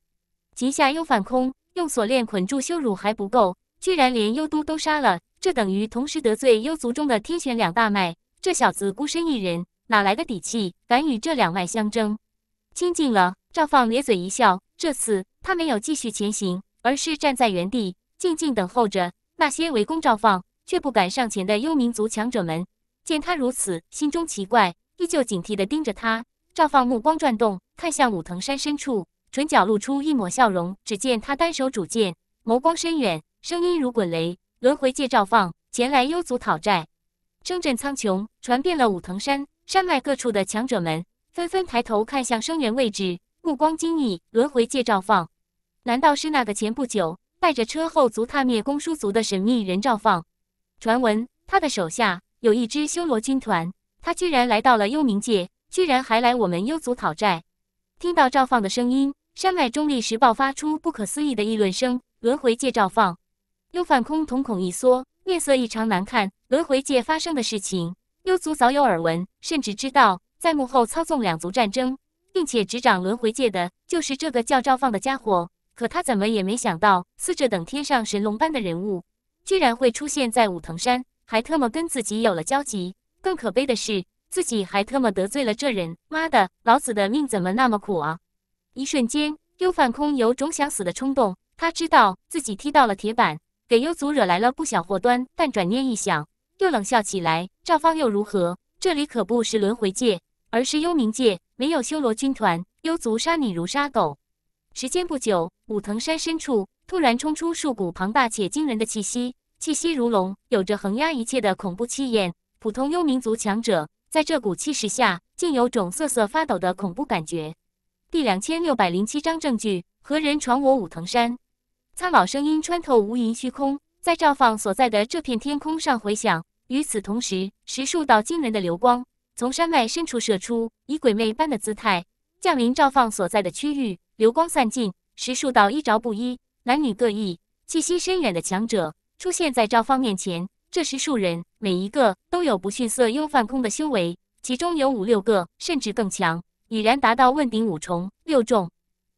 极下幽反空用锁链捆住羞辱还不够，居然连幽都都杀了。这等于同时得罪幽族中的天玄两大脉。这小子孤身一人，哪来的底气敢与这两脉相争？清静了，赵放咧嘴一笑。这次他没有继续前行，而是站在原地静静等候着那些围攻赵放却不敢上前的幽冥族强者们。见他如此，心中奇怪，依旧警惕地盯着他。赵放目光转动，看向武藤山深处，唇角露出一抹笑容。只见他单手拄剑，眸光深远，声音如滚雷。轮回界赵放前来幽族讨债，声震苍穹，传遍了武藤山山脉各处的强者们纷纷抬头看向声源位置，目光惊异。轮回界赵放，难道是那个前不久带着车后族踏灭公叔族的神秘人赵放？传闻他的手下有一支修罗军团，他居然来到了幽冥界，居然还来我们幽族讨债。听到赵放的声音，山脉中立时爆发出不可思议的议论声。轮回界赵放。幽梵空瞳孔一缩，面色异常难看。轮回界发生的事情，幽族早有耳闻，甚至知道在幕后操纵两族战争，并且执掌轮回界的，就是这个叫赵放的家伙。可他怎么也没想到，死者等天上神龙般的人物，居然会出现在武藤山，还特么跟自己有了交集。更可悲的是，自己还特么得罪了这人。妈的，老子的命怎么那么苦啊！一瞬间，幽梵空有种想死的冲动。他知道自己踢到了铁板。给幽族惹来了不小祸端，但转念一想，又冷笑起来。赵方又如何？这里可不是轮回界，而是幽冥界，没有修罗军团，幽族杀你如杀狗。时间不久，武藤山深处突然冲出数股庞大且惊人的气息，气息如龙，有着横压一切的恐怖气焰。普通幽冥族强者在这股气势下，竟有种瑟瑟发抖的恐怖感觉。第两千六百零七章证据：何人闯我武藤山？苍老声音穿透无垠虚空，在赵放所在的这片天空上回响。与此同时，十数道惊人的流光从山脉深处射出，以鬼魅般的姿态降临赵放所在的区域。流光散尽，十数道衣着不一、男女各异、气息深远的强者出现在赵放面前。这十数人，每一个都有不逊色幽泛空的修为，其中有五六个甚至更强，已然达到问鼎五重、六重。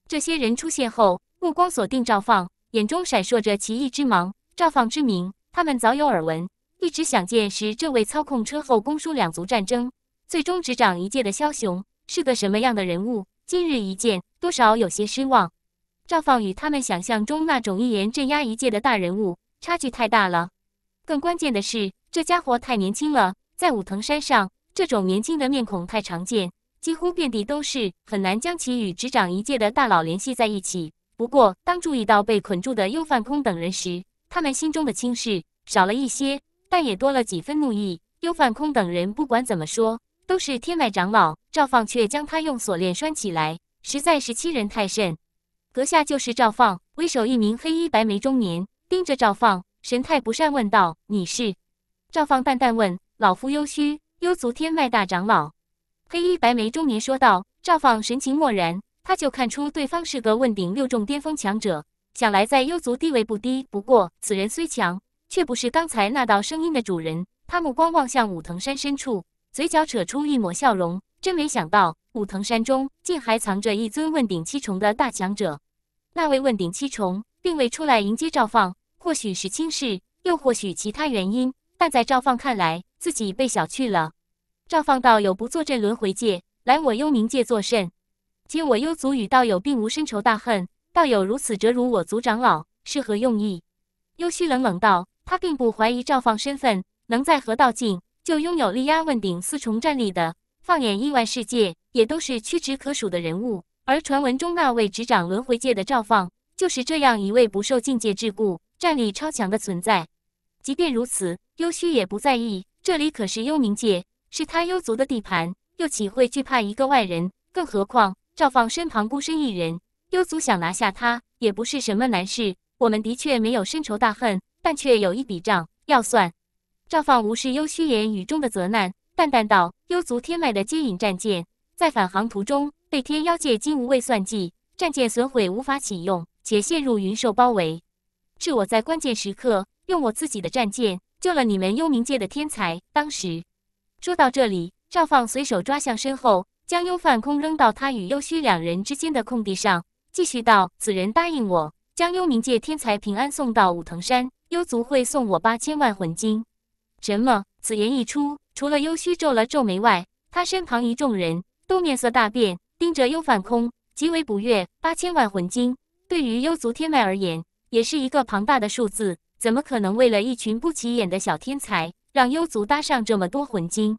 这些人出现后，目光锁定赵放。眼中闪烁着奇异之芒，赵放之名，他们早有耳闻，一直想见识这位操控车后公叔两族战争，最终执掌一界的枭雄是个什么样的人物。今日一见，多少有些失望。赵放与他们想象中那种一言镇压一界的大人物差距太大了。更关键的是，这家伙太年轻了，在武藤山上，这种年轻的面孔太常见，几乎遍地都是，很难将其与执掌一界的大佬联系在一起。不过，当注意到被捆住的幽梵空等人时，他们心中的轻视少了一些，但也多了几分怒意。幽梵空等人不管怎么说都是天外长老，赵放却将他用锁链拴起来，实在是欺人太甚。阁下就是赵放？为首一名黑衣白眉中年盯着赵放，神态不善，问道：“你是？”赵放淡淡问：“老夫幽虚，幽族天脉大长老。”黑衣白眉中年说道。赵放神情漠然。他就看出对方是个问鼎六重巅峰强者，想来在幽族地位不低。不过此人虽强，却不是刚才那道声音的主人。他目光望向武藤山深处，嘴角扯出一抹笑容。真没想到，武藤山中竟还藏着一尊问鼎七重的大强者。那位问鼎七重并未出来迎接赵放，或许是轻视，又或许其他原因。但在赵放看来，自己被小觑了。赵放道有不坐镇轮回界，来我幽冥界作甚？今我幽族与道友并无深仇大恨，道友如此折辱我族长老，是何用意？幽虚冷冷道：“他并不怀疑赵放身份，能在河道境就拥有力压问鼎四重战力的，放眼亿万世界也都是屈指可数的人物。而传闻中那位执掌轮回界的赵放，就是这样一位不受境界桎梏、战力超强的存在。即便如此，幽虚也不在意。这里可是幽冥界，是他幽族的地盘，又岂会惧怕一个外人？更何况……赵放身旁孤身一人，幽族想拿下他也不是什么难事。我们的确没有深仇大恨，但却有一笔账要算。赵放无视幽虚言语中的责难，淡淡道：“幽族天脉的接引战舰在返航途中被天妖界金无畏算计，战舰损毁无法启用，且陷入云兽包围。是我在关键时刻用我自己的战舰救了你们幽冥界的天才。当时，说到这里，赵放随手抓向身后。”将幽梵空扔到他与幽虚两人之间的空地上，继续道：“此人答应我，将幽冥界天才平安送到武藤山，幽族会送我八千万魂晶。”什么？此言一出，除了幽虚皱了皱眉外，他身旁一众人都面色大变，盯着幽梵空，极为不悦。八千万魂晶对于幽族天脉而言，也是一个庞大的数字，怎么可能为了一群不起眼的小天才，让幽族搭上这么多魂晶？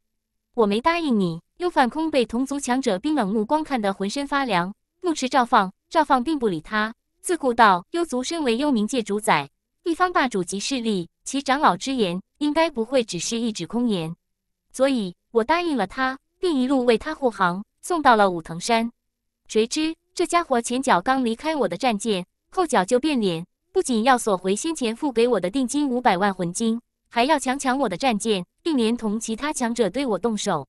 我没答应你。幽梵空被同族强者冰冷目光看得浑身发凉，怒斥赵放。赵放并不理他，自顾道：“幽族身为幽冥界主宰、一方霸主级势力，其长老之言应该不会只是一纸空言。所以，我答应了他，并一路为他护航，送到了武藤山。谁知这家伙前脚刚离开我的战舰，后脚就变脸，不仅要索回先前付给我的定金五百万魂晶，还要强抢我的战舰，并连同其他强者对我动手。”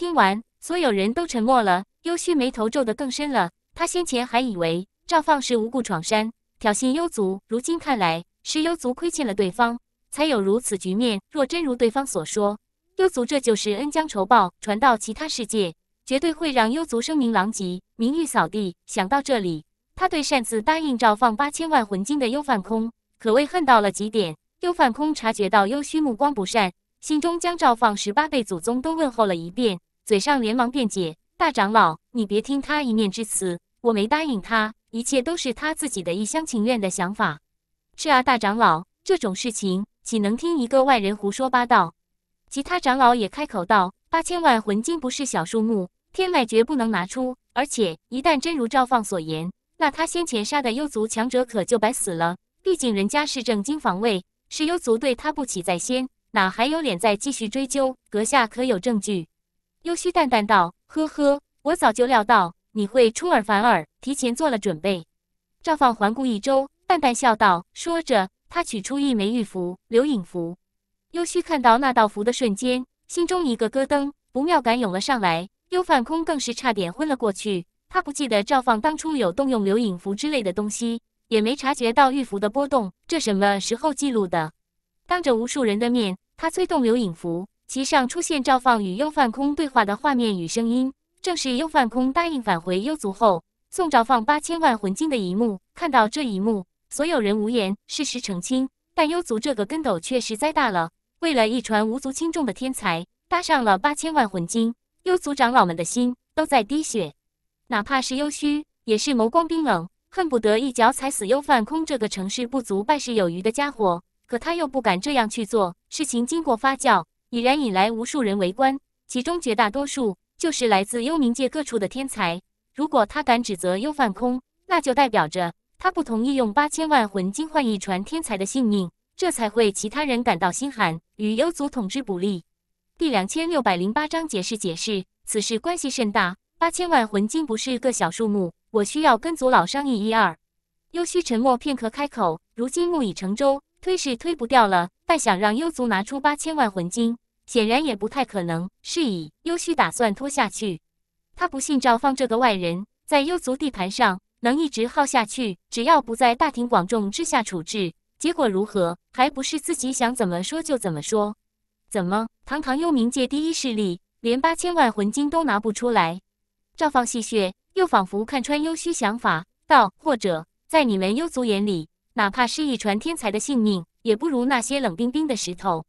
听完，所有人都沉默了。幽虚眉头皱得更深了。他先前还以为赵放是无故闯山挑衅幽族，如今看来是幽族亏欠了对方，才有如此局面。若真如对方所说，幽族这就是恩将仇报。传到其他世界，绝对会让幽族声名狼藉，名誉扫地。想到这里，他对擅自答应赵放八千万魂晶的幽范空，可谓恨到了极点。幽范空察觉到幽虚目光不善，心中将赵放十八辈祖宗都问候了一遍。嘴上连忙辩解：“大长老，你别听他一面之词，我没答应他，一切都是他自己的一厢情愿的想法。”“是啊，大长老，这种事情岂能听一个外人胡说八道？”其他长老也开口道：“八千万魂金不是小数目，天脉绝不能拿出。而且一旦真如赵放所言，那他先前杀的幽族强者可就白死了。毕竟人家是正经防卫，是幽族对他不起在先，哪还有脸再继续追究？阁下可有证据？”幽虚淡淡道：“呵呵，我早就料到你会出尔反尔，提前做了准备。”赵放环顾一周，淡淡笑道。说着，他取出一枚玉符，留影符。幽虚看到那道符的瞬间，心中一个咯噔，不妙感涌了上来。幽梵空更是差点昏了过去。他不记得赵放当初有动用留影符之类的东西，也没察觉到玉符的波动。这什么时候记录的？当着无数人的面，他催动留影符。其上出现赵放与幽梵空对话的画面与声音，正是幽梵空答应返回幽族后送赵放八千万魂晶的一幕。看到这一幕，所有人无言。事实澄清，但幽族这个跟斗却实在大了。为了一传无足轻重的天才，搭上了八千万魂晶，幽族长老们的心都在滴血。哪怕是幽虚，也是眸光冰冷，恨不得一脚踩死幽梵空这个成事不足败事有余的家伙。可他又不敢这样去做。事情经过发酵。已然引来无数人围观，其中绝大多数就是来自幽冥界各处的天才。如果他敢指责幽泛空，那就代表着他不同意用八千万魂金换一船天才的性命，这才会其他人感到心寒，与幽族统治不利。第两千六百零八章解释解释，此事关系甚大，八千万魂金不是个小数目，我需要跟族老商议一二。幽虚沉默片刻，开口：“如今木已成舟，推是推不掉了，但想让幽族拿出八千万魂金。”显然也不太可能，是以幽虚打算拖下去。他不信赵放这个外人，在幽族地盘上能一直耗下去。只要不在大庭广众之下处置，结果如何，还不是自己想怎么说就怎么说？怎么，堂堂幽冥界第一势力，连八千万魂晶都拿不出来？赵放戏谑，又仿佛看穿幽虚想法，道：“或者，在你们幽族眼里，哪怕是一传天才的性命，也不如那些冷冰冰的石头。”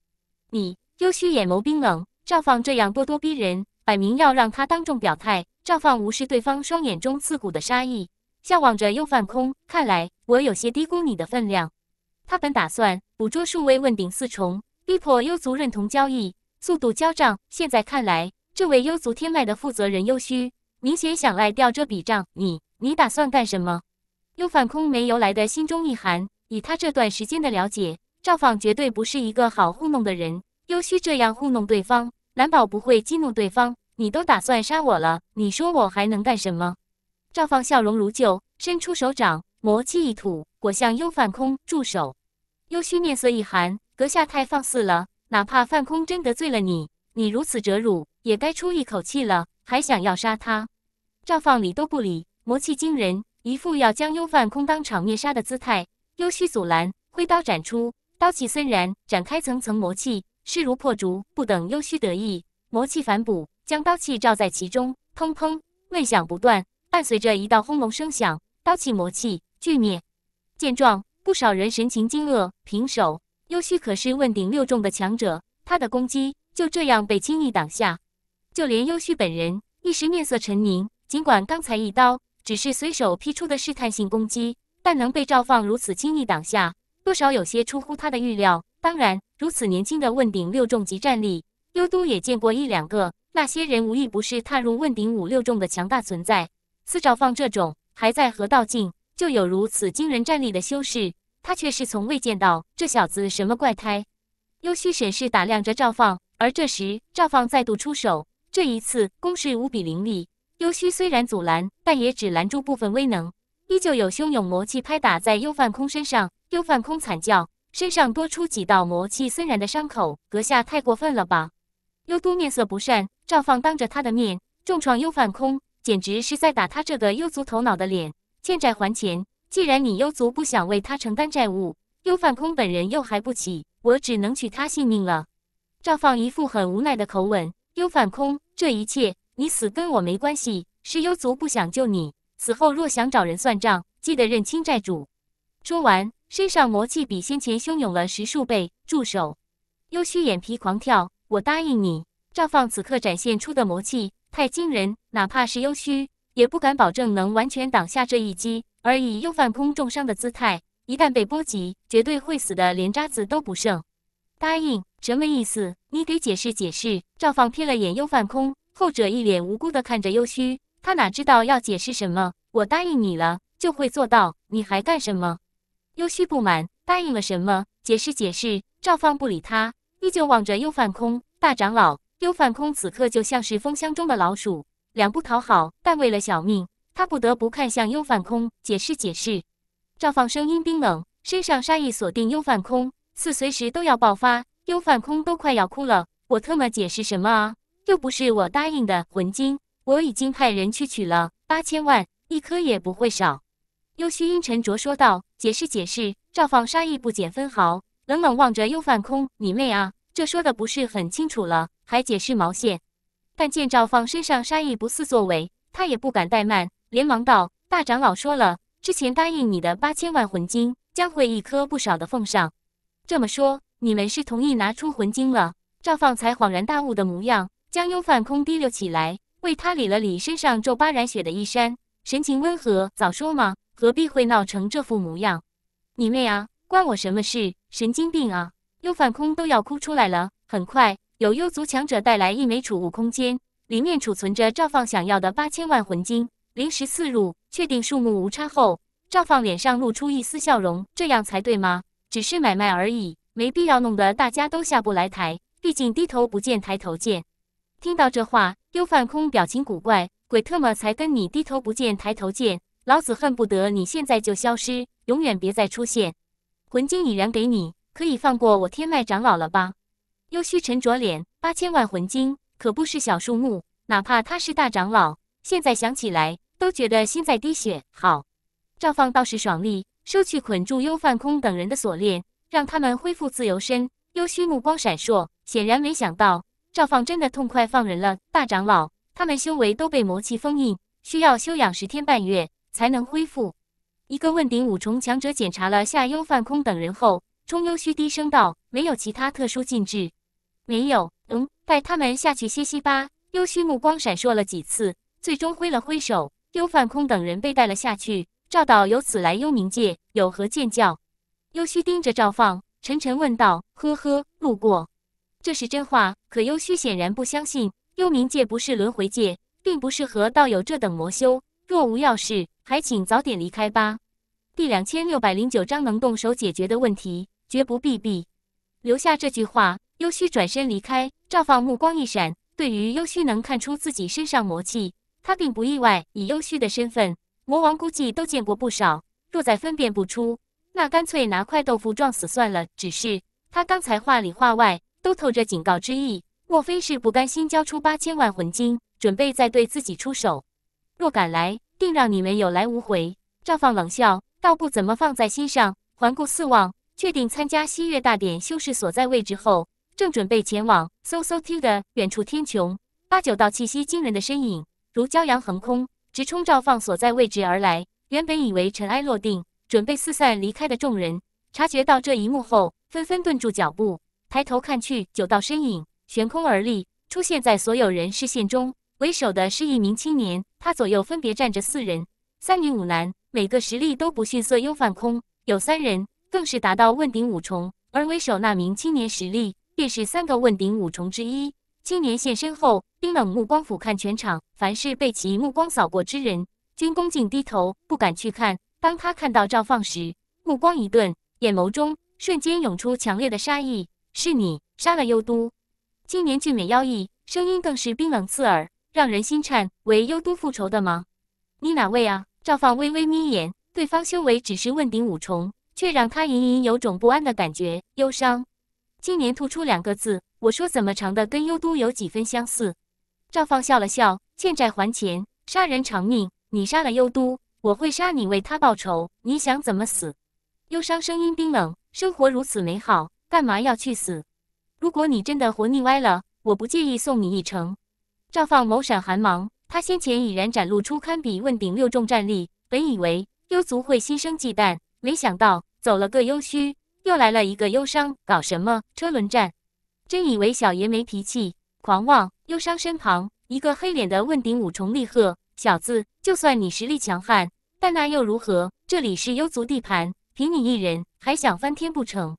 你。幽虚眼眸冰冷，赵放这样咄咄逼人，摆明要让他当众表态。赵放无视对方双眼中刺骨的杀意，笑望着幽梵空。看来我有些低估你的分量。他本打算捕捉数位问鼎四重，逼迫幽族认同交易，速度交账。现在看来，这位幽族天脉的负责人幽虚明显想赖掉这笔账。你你打算干什么？幽梵空没由来的心中一寒，以他这段时间的了解，赵放绝对不是一个好糊弄的人。幽虚这样糊弄对方，难保不会激怒对方。你都打算杀我了，你说我还能干什么？赵放笑容如旧，伸出手掌，魔气一吐，果向幽梵空住手。幽虚面色一寒：“阁下太放肆了，哪怕梵空真得罪了你，你如此折辱，也该出一口气了，还想要杀他？”赵放理都不理，魔气惊人，一副要将幽梵空当场灭杀的姿态。幽虚阻拦，挥刀斩出，刀气森然，展开层层魔气。势如破竹，不等幽虚得意，魔气反补，将刀气罩在其中。砰砰，未响不断，伴随着一道轰隆声响，刀气魔气俱灭。见状，不少人神情惊愕。平手，幽虚可是问鼎六重的强者，他的攻击就这样被轻易挡下。就连幽虚本人一时面色沉凝。尽管刚才一刀只是随手劈出的试探性攻击，但能被赵放如此轻易挡下，多少有些出乎他的预料。当然，如此年轻的问鼎六重级战力，幽都也见过一两个。那些人无一不是踏入问鼎五六重的强大存在。似赵放这种还在河道境就有如此惊人战力的修士，他却是从未见到。这小子什么怪胎？幽虚审视打量着赵放，而这时赵放再度出手，这一次攻势无比凌厉。幽虚虽然阻拦，但也只拦住部分威能，依旧有汹涌魔气拍打在幽梵空身上。幽梵空惨叫。身上多出几道魔气森然的伤口，阁下太过分了吧！幽都面色不善，赵放当着他的面重创幽范空，简直是在打他这个幽族头脑的脸。欠债还钱，既然你幽族不想为他承担债务，幽范空本人又还不起，我只能取他性命了。赵放一副很无奈的口吻：“幽范空，这一切你死跟我没关系，是幽族不想救你。死后若想找人算账，记得认清债主。”说完。身上魔气比先前汹涌了十数倍。住手！幽虚眼皮狂跳。我答应你。赵放此刻展现出的魔气太惊人，哪怕是幽虚，也不敢保证能完全挡下这一击。而以幽泛空重伤的姿态，一旦被波及，绝对会死的连渣子都不剩。答应什么意思？你得解释解释。赵放瞥了眼幽泛空，后者一脸无辜的看着幽虚，他哪知道要解释什么？我答应你了，就会做到，你还干什么？幽虚不满，答应了什么？解释解释。赵放不理他，依旧望着幽梵空。大长老，幽梵空此刻就像是蜂箱中的老鼠，两不讨好。但为了小命，他不得不看向幽梵空，解释解释。赵放声音冰冷，身上杀意锁定幽梵空，似随时都要爆发。幽梵空都快要哭了，我特么解释什么啊？又不是我答应的魂晶，我已经派人去取了八千万，一颗也不会少。幽虚阴沉着说道：“解释解释。”赵放杀意不减分毫，冷冷望着幽梵空：“你妹啊！这说的不是很清楚了，还解释毛线？”但见赵放身上杀意不似作为，他也不敢怠慢，连忙道：“大长老说了，之前答应你的八千万魂晶将会一颗不少的奉上。这么说，你们是同意拿出魂晶了？”赵放才恍然大悟的模样，将幽梵空提溜起来，为他理了理身上皱巴染血的衣衫，神情温和：“早说嘛！”何必会闹成这副模样？你妹啊！关我什么事？神经病啊！幽泛空都要哭出来了。很快，有幽族强者带来一枚储物空间，里面储存着赵放想要的八千万魂晶。临时四入，确定数目无差后，赵放脸上露出一丝笑容。这样才对吗？只是买卖而已，没必要弄得大家都下不来台。毕竟低头不见抬头见。听到这话，幽泛空表情古怪。鬼特么才跟你低头不见抬头见！老子恨不得你现在就消失，永远别再出现。魂晶已然给你，可以放过我天脉长老了吧？幽虚沉着脸，八千万魂晶可不是小数目。哪怕他是大长老，现在想起来都觉得心在滴血。好，赵放倒是爽利，收去捆住幽梵空等人的锁链，让他们恢复自由身。幽虚目光闪烁，显然没想到赵放真的痛快放人了。大长老他们修为都被魔气封印，需要休养十天半月。才能恢复。一个问鼎五重强者检查了夏幽、范空等人后，冲幽虚低声道：“没有其他特殊禁制，没有。”“嗯，带他们下去歇息吧。”幽虚目光闪烁了几次，最终挥了挥手。幽范空等人被带了下去。赵导由此来幽冥界有何见教？幽虚盯着赵放，沉沉问道：“呵呵，路过，这是真话。”可幽虚显然不相信，幽冥界不是轮回界，并不适合道友这等魔修。若无要事。还请早点离开吧。第两千六百零九章，能动手解决的问题，绝不避避。留下这句话，幽虚转身离开。赵放目光一闪，对于幽虚能看出自己身上魔气，他并不意外。以幽虚的身份，魔王估计都见过不少。若再分辨不出，那干脆拿块豆腐撞死算了。只是他刚才话里话外都透着警告之意，莫非是不甘心交出八千万魂晶，准备再对自己出手？若敢来。定让你们有来无回！赵放冷笑，倒不怎么放在心上，环顾四望，确定参加西月大典修士所在位置后，正准备前往，嗖嗖嗖的，远处天穹，八九道气息惊人的身影，如骄阳横空，直冲赵放所在位置而来。原本以为尘埃落定，准备四散离开的众人，察觉到这一幕后，纷纷顿住脚步，抬头看去，九道身影悬空而立，出现在所有人视线中。为首的是一名青年，他左右分别站着四人，三女五男，每个实力都不逊色幽梵空，有三人更是达到问鼎五重，而为首那名青年实力便是三个问鼎五重之一。青年现身后，冰冷目光俯瞰全场，凡是被其目光扫过之人，均恭敬低头，不敢去看。当他看到赵放时，目光一顿，眼眸中瞬间涌出强烈的杀意：“是你杀了幽都！”青年俊美妖异，声音更是冰冷刺耳。让人心颤，为幽都复仇的吗？你哪位啊？赵放微微眯眼，对方修为只是问鼎五重，却让他隐隐有种不安的感觉。忧伤，青年吐出两个字：“我说怎么长的跟幽都有几分相似。”赵放笑了笑：“欠债还钱，杀人偿命。你杀了幽都，我会杀你为他报仇。你想怎么死？”忧伤声音冰冷：“生活如此美好，干嘛要去死？如果你真的活腻歪了，我不介意送你一程。”赵放眸闪寒芒，他先前已然展露出堪比问鼎六重战力，本以为幽族会心生忌惮，没想到走了个幽虚，又来了一个幽伤，搞什么车轮战？真以为小爷没脾气？狂妄！幽伤身旁一个黑脸的问鼎五重立鹤，小子，就算你实力强悍，但那又如何？这里是幽族地盘，凭你一人还想翻天不成？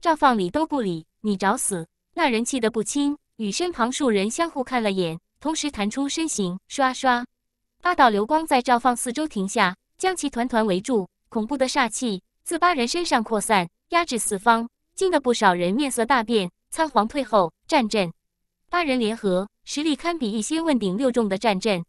赵放理都不理你，找死！那人气得不轻，与身旁数人相互看了眼。同时弹出身形，唰唰，八道流光在赵放四周停下，将其团团围住。恐怖的煞气自八人身上扩散，压制四方，惊得不少人面色大变，仓皇退后。战阵，八人联合，实力堪比一些问鼎六重的战阵。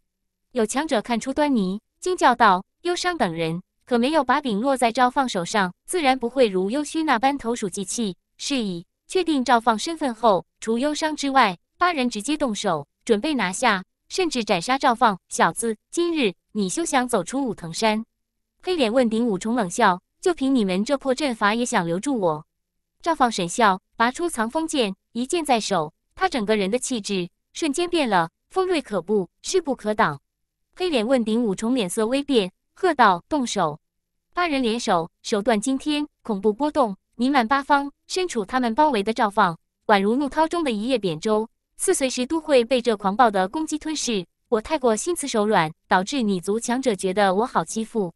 有强者看出端倪，惊叫道：“忧伤等人可没有把柄落在赵放手上，自然不会如幽虚那般投鼠忌器。”是以，确定赵放身份后，除忧伤之外，八人直接动手。准备拿下，甚至斩杀赵放小子！今日你休想走出武藤山！黑脸问鼎五重冷笑，就凭你们这破阵法也想留住我？赵放沈笑，拔出藏锋剑，一剑在手，他整个人的气质瞬间变了，锋锐可怖，势不可挡。黑脸问鼎五重脸色微变，喝道：“动手！”八人联手，手段惊天，恐怖波动弥漫八方。身处他们包围的赵放，宛如怒涛中的一叶扁舟。四岁时都会被这狂暴的攻击吞噬。我太过心慈手软，导致你族强者觉得我好欺负。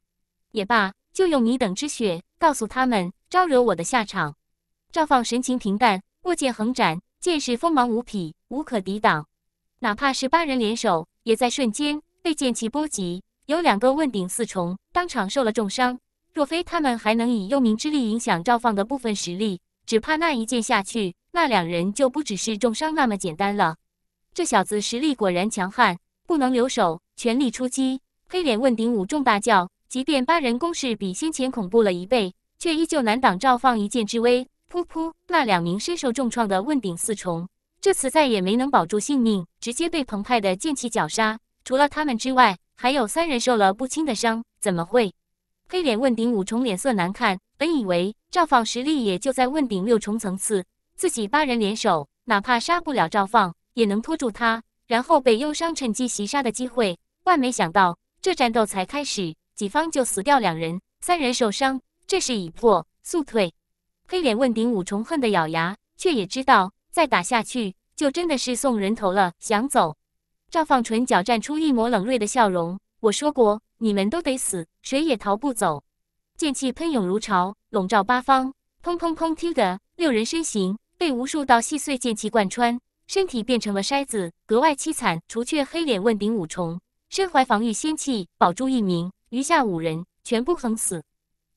也罢，就用你等之血告诉他们招惹我的下场。赵放神情平淡，握剑横斩，剑势锋芒无匹，无可抵挡。哪怕是八人联手，也在瞬间被剑气波及，有两个问鼎四重，当场受了重伤。若非他们还能以幽冥之力影响赵放的部分实力，只怕那一剑下去。那两人就不只是重伤那么简单了。这小子实力果然强悍，不能留守，全力出击。黑脸问鼎五重大叫，即便八人攻势比先前恐怖了一倍，却依旧难挡赵放一剑之威。噗噗，那两名身受重创的问鼎四重，这次再也没能保住性命，直接被澎湃的剑气绞杀。除了他们之外，还有三人受了不轻的伤。怎么会？黑脸问鼎五重脸色难看，本以为赵放实力也就在问鼎六重层次。自己八人联手，哪怕杀不了赵放，也能拖住他，然后被忧伤趁机袭杀的机会。万没想到，这战斗才开始，己方就死掉两人，三人受伤。这事已破，速退。黑脸问鼎五重，恨的咬牙，却也知道再打下去，就真的是送人头了。想走？赵放唇角绽出一抹冷锐的笑容。我说过，你们都得死，谁也逃不走。剑气喷涌如潮，笼罩八方。砰砰砰！突的，六人身形。被无数道细碎剑气贯穿，身体变成了筛子，格外凄惨。除却黑脸问鼎五重，身怀防御仙器，保住一名，余下五人全部横死。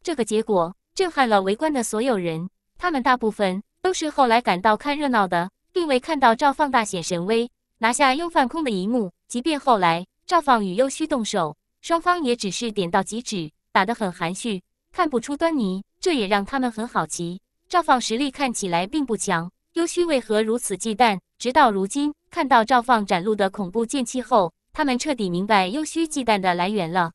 这个结果震撼了围观的所有人。他们大部分都是后来赶到看热闹的，并未看到赵放大显神威，拿下幽泛空的一幕。即便后来赵放与幽虚动手，双方也只是点到即止，打得很含蓄，看不出端倪。这也让他们很好奇。赵放实力看起来并不强，幽虚为何如此忌惮？直到如今看到赵放展露的恐怖剑气后，他们彻底明白幽虚忌惮的来源了。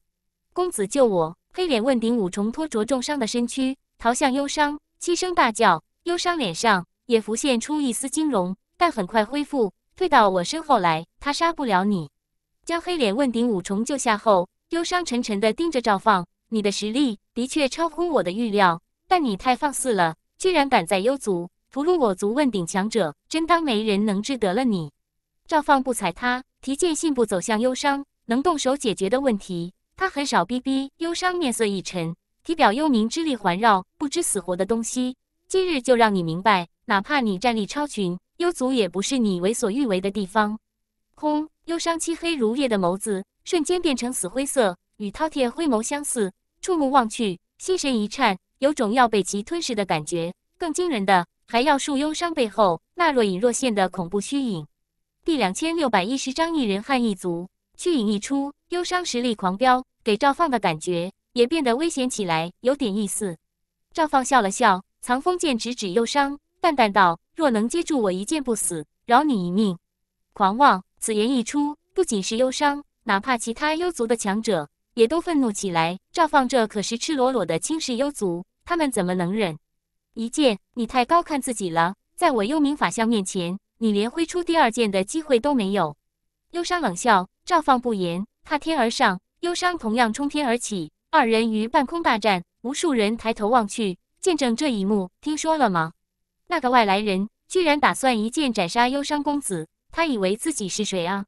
公子救我！黑脸问鼎五重，拖着重伤的身躯逃向忧伤，七声大叫。忧伤脸上也浮现出一丝惊容，但很快恢复，退到我身后来。他杀不了你。将黑脸问鼎五重救下后，忧伤沉沉地盯着赵放：“你的实力的确超乎我的预料，但你太放肆了。”居然敢在幽族屠戮我族问鼎强者，真当没人能治得了你？赵放不睬他，提剑信步走向忧伤，能动手解决的问题，他很少逼逼。忧伤面色一沉，体表幽冥之力环绕，不知死活的东西，今日就让你明白，哪怕你战力超群，幽族也不是你为所欲为的地方。空，忧伤漆黑如夜的眸子瞬间变成死灰色，与饕餮灰眸相似，触目望去，心神一颤。有种要被其吞噬的感觉，更惊人的还要数忧伤背后那若隐若现的恐怖虚影。第两千六百一十章一人汉一族。虚影一出，忧伤实力狂飙，给赵放的感觉也变得危险起来，有点意思。赵放笑了笑，藏锋剑直指忧伤，淡淡道：“若能接住我一剑不死，饶你一命。”狂妄，此言一出，不仅是忧伤，哪怕其他幽族的强者也都愤怒起来。赵放这可是赤裸裸的轻视幽族。他们怎么能忍？一剑，你太高看自己了，在我幽冥法相面前，你连挥出第二剑的机会都没有。忧伤冷笑，照放不言，踏天而上。忧伤同样冲天而起，二人于半空大战。无数人抬头望去，见证这一幕。听说了吗？那个外来人居然打算一剑斩杀忧伤公子，他以为自己是谁啊？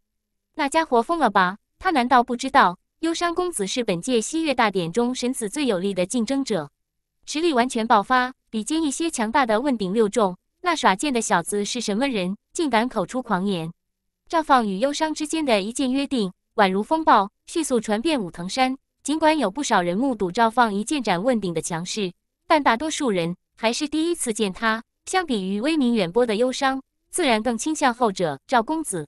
那家伙疯了吧？他难道不知道忧伤公子是本届西月大典中神子最有力的竞争者？实力完全爆发，比肩一些强大的问鼎六重。那耍剑的小子是什么人？竟敢口出狂言？赵放与忧伤之间的一剑约定，宛如风暴，迅速传遍武藤山。尽管有不少人目睹赵放一剑斩问鼎的强势，但大多数人还是第一次见他。相比于威名远播的忧伤，自然更倾向后者。赵公子，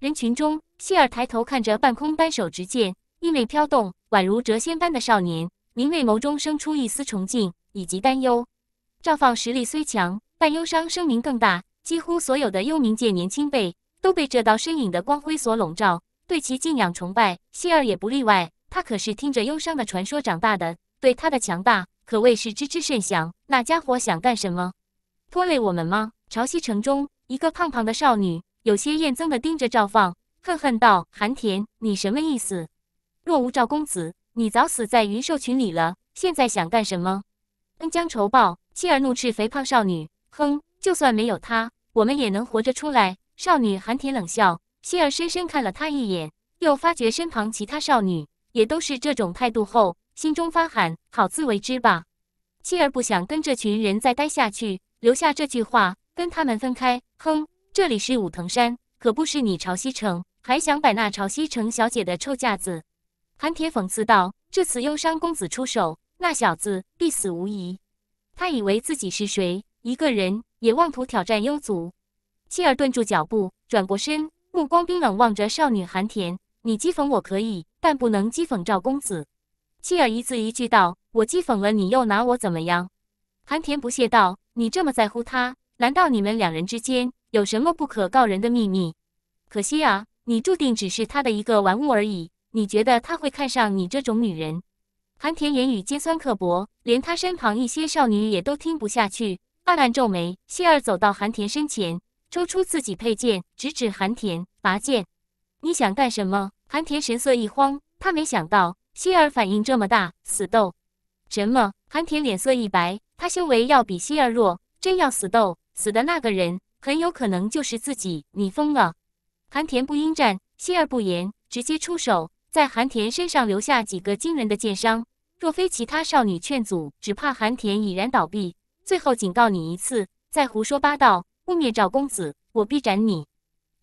人群中，谢尔抬头看着半空单手执剑，意味飘动，宛如谪仙般的少年。您为眸中生出一丝崇敬以及担忧。赵放实力虽强，但忧伤声名更大，几乎所有的幽冥界年轻辈都被这道身影的光辉所笼罩，对其敬仰崇拜。希儿也不例外，她可是听着忧伤的传说长大的，对他的强大可谓是知之甚详。那家伙想干什么？拖累我们吗？潮汐城中，一个胖胖的少女有些厌憎的盯着赵放，恨恨道：“韩田，你什么意思？若无赵公子。”你早死在云兽群里了，现在想干什么？恩将仇报！妻儿怒斥肥胖少女，哼，就算没有她，我们也能活着出来。少女寒铁冷笑，希儿深深看了她一眼，又发觉身旁其他少女也都是这种态度后，心中发寒，好自为之吧。妻儿不想跟这群人再待下去，留下这句话，跟他们分开。哼，这里是武藤山，可不是你朝西城，还想摆那朝西城小姐的臭架子？韩铁讽刺道：“这次忧伤公子出手，那小子必死无疑。他以为自己是谁？一个人也妄图挑战幽族？”妻儿顿住脚步，转过身，目光冰冷望着少女韩田：“你讥讽我可以，但不能讥讽赵公子。”妻儿一字一句道：“我讥讽了你，又拿我怎么样？”韩田不屑道：“你这么在乎他，难道你们两人之间有什么不可告人的秘密？可惜啊，你注定只是他的一个玩物而已。”你觉得他会看上你这种女人？韩田言语尖酸刻薄，连他身旁一些少女也都听不下去，暗暗皱眉。希儿走到韩田身前，抽出自己佩剑，直指韩田，拔剑。你想干什么？韩田神色一慌，他没想到希儿反应这么大，死斗？什么？韩田脸色一白，他修为要比希儿弱，真要死斗，死的那个人很有可能就是自己。你疯了？韩田不应战，希儿不言，直接出手。在韩田身上留下几个惊人的剑伤，若非其他少女劝阻，只怕韩田已然倒闭。最后警告你一次，再胡说八道污蔑赵公子，我必斩你！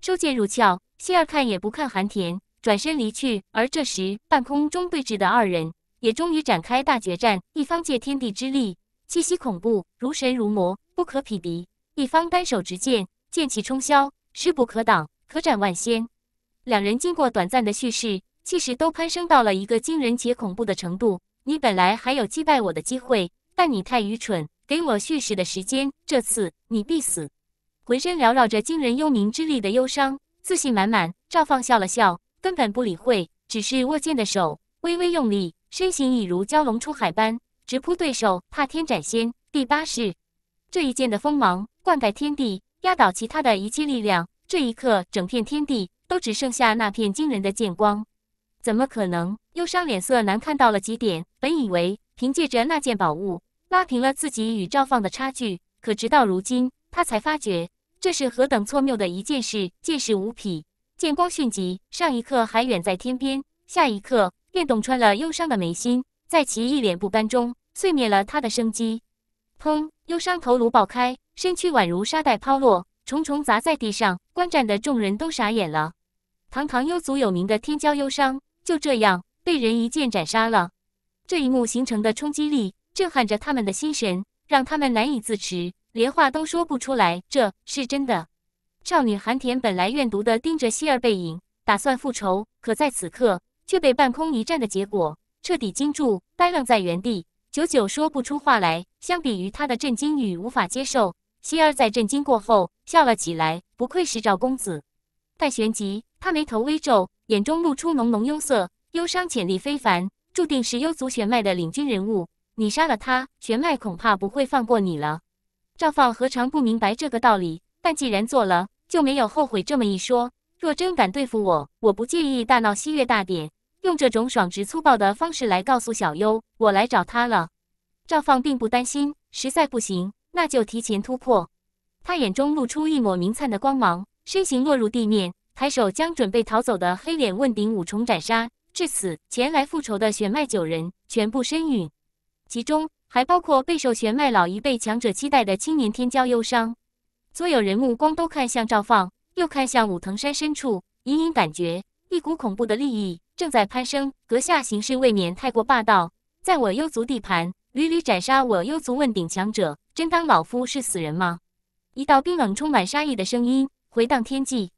收剑入鞘，心儿看也不看韩田，转身离去。而这时，半空中对峙的二人也终于展开大决战。一方借天地之力，气息恐怖如神如魔，不可匹敌；一方单手执剑，剑气冲霄，势不可挡，可斩万仙。两人经过短暂的蓄势。气势都攀升到了一个惊人且恐怖的程度。你本来还有击败我的机会，但你太愚蠢，给我蓄势的时间。这次你必死。浑身缭绕着惊人幽冥之力的忧伤，自信满满。赵放笑了笑，根本不理会，只是握剑的手微微用力，身形已如蛟龙出海般直扑对手。踏天斩仙第八式，这一剑的锋芒灌溉天地，压倒其他的一切力量。这一刻，整片天地都只剩下那片惊人的剑光。怎么可能？忧伤脸色难看到了极点。本以为凭借着那件宝物，拉平了自己与赵放的差距，可直到如今，他才发觉这是何等错谬的一件事。见识无匹，剑光迅疾，上一刻还远在天边，下一刻便洞穿了忧伤的眉心，在其一脸不甘中，碎灭了他的生机。砰！忧伤头颅爆开，身躯宛如沙袋抛落，重重砸在地上。观战的众人都傻眼了。堂堂幽族有名的天骄忧伤。就这样被人一剑斩杀了，这一幕形成的冲击力震撼着他们的心神，让他们难以自持，连话都说不出来。这是真的。少女寒田本来怨毒地盯着希儿背影，打算复仇，可在此刻却被半空一战的结果彻底惊住，呆愣在原地，久久说不出话来。相比于她的震惊与无法接受，希儿在震惊过后笑了起来，不愧是赵公子。但旋即。他眉头微皱，眼中露出浓浓忧色，忧伤潜力非凡，注定是幽族血脉的领军人物。你杀了他，血脉恐怕不会放过你了。赵放何尝不明白这个道理？但既然做了，就没有后悔这么一说。若真敢对付我，我不介意大闹西岳大典，用这种爽直粗暴的方式来告诉小优，我来找他了。赵放并不担心，实在不行，那就提前突破。他眼中露出一抹明灿的光芒，身形落入地面。抬手将准备逃走的黑脸问鼎五重斩杀，至此前来复仇的玄脉九人全部身陨，其中还包括备受玄脉老一辈强者期待的青年天骄忧伤。所有人目光都看向赵放，又看向武藤山深处，隐隐感觉一股恐怖的利益正在攀升。阁下行事未免太过霸道，在我幽族地盘屡屡斩杀我幽族问鼎强者，真当老夫是死人吗？一道冰冷充满杀意的声音回荡天际。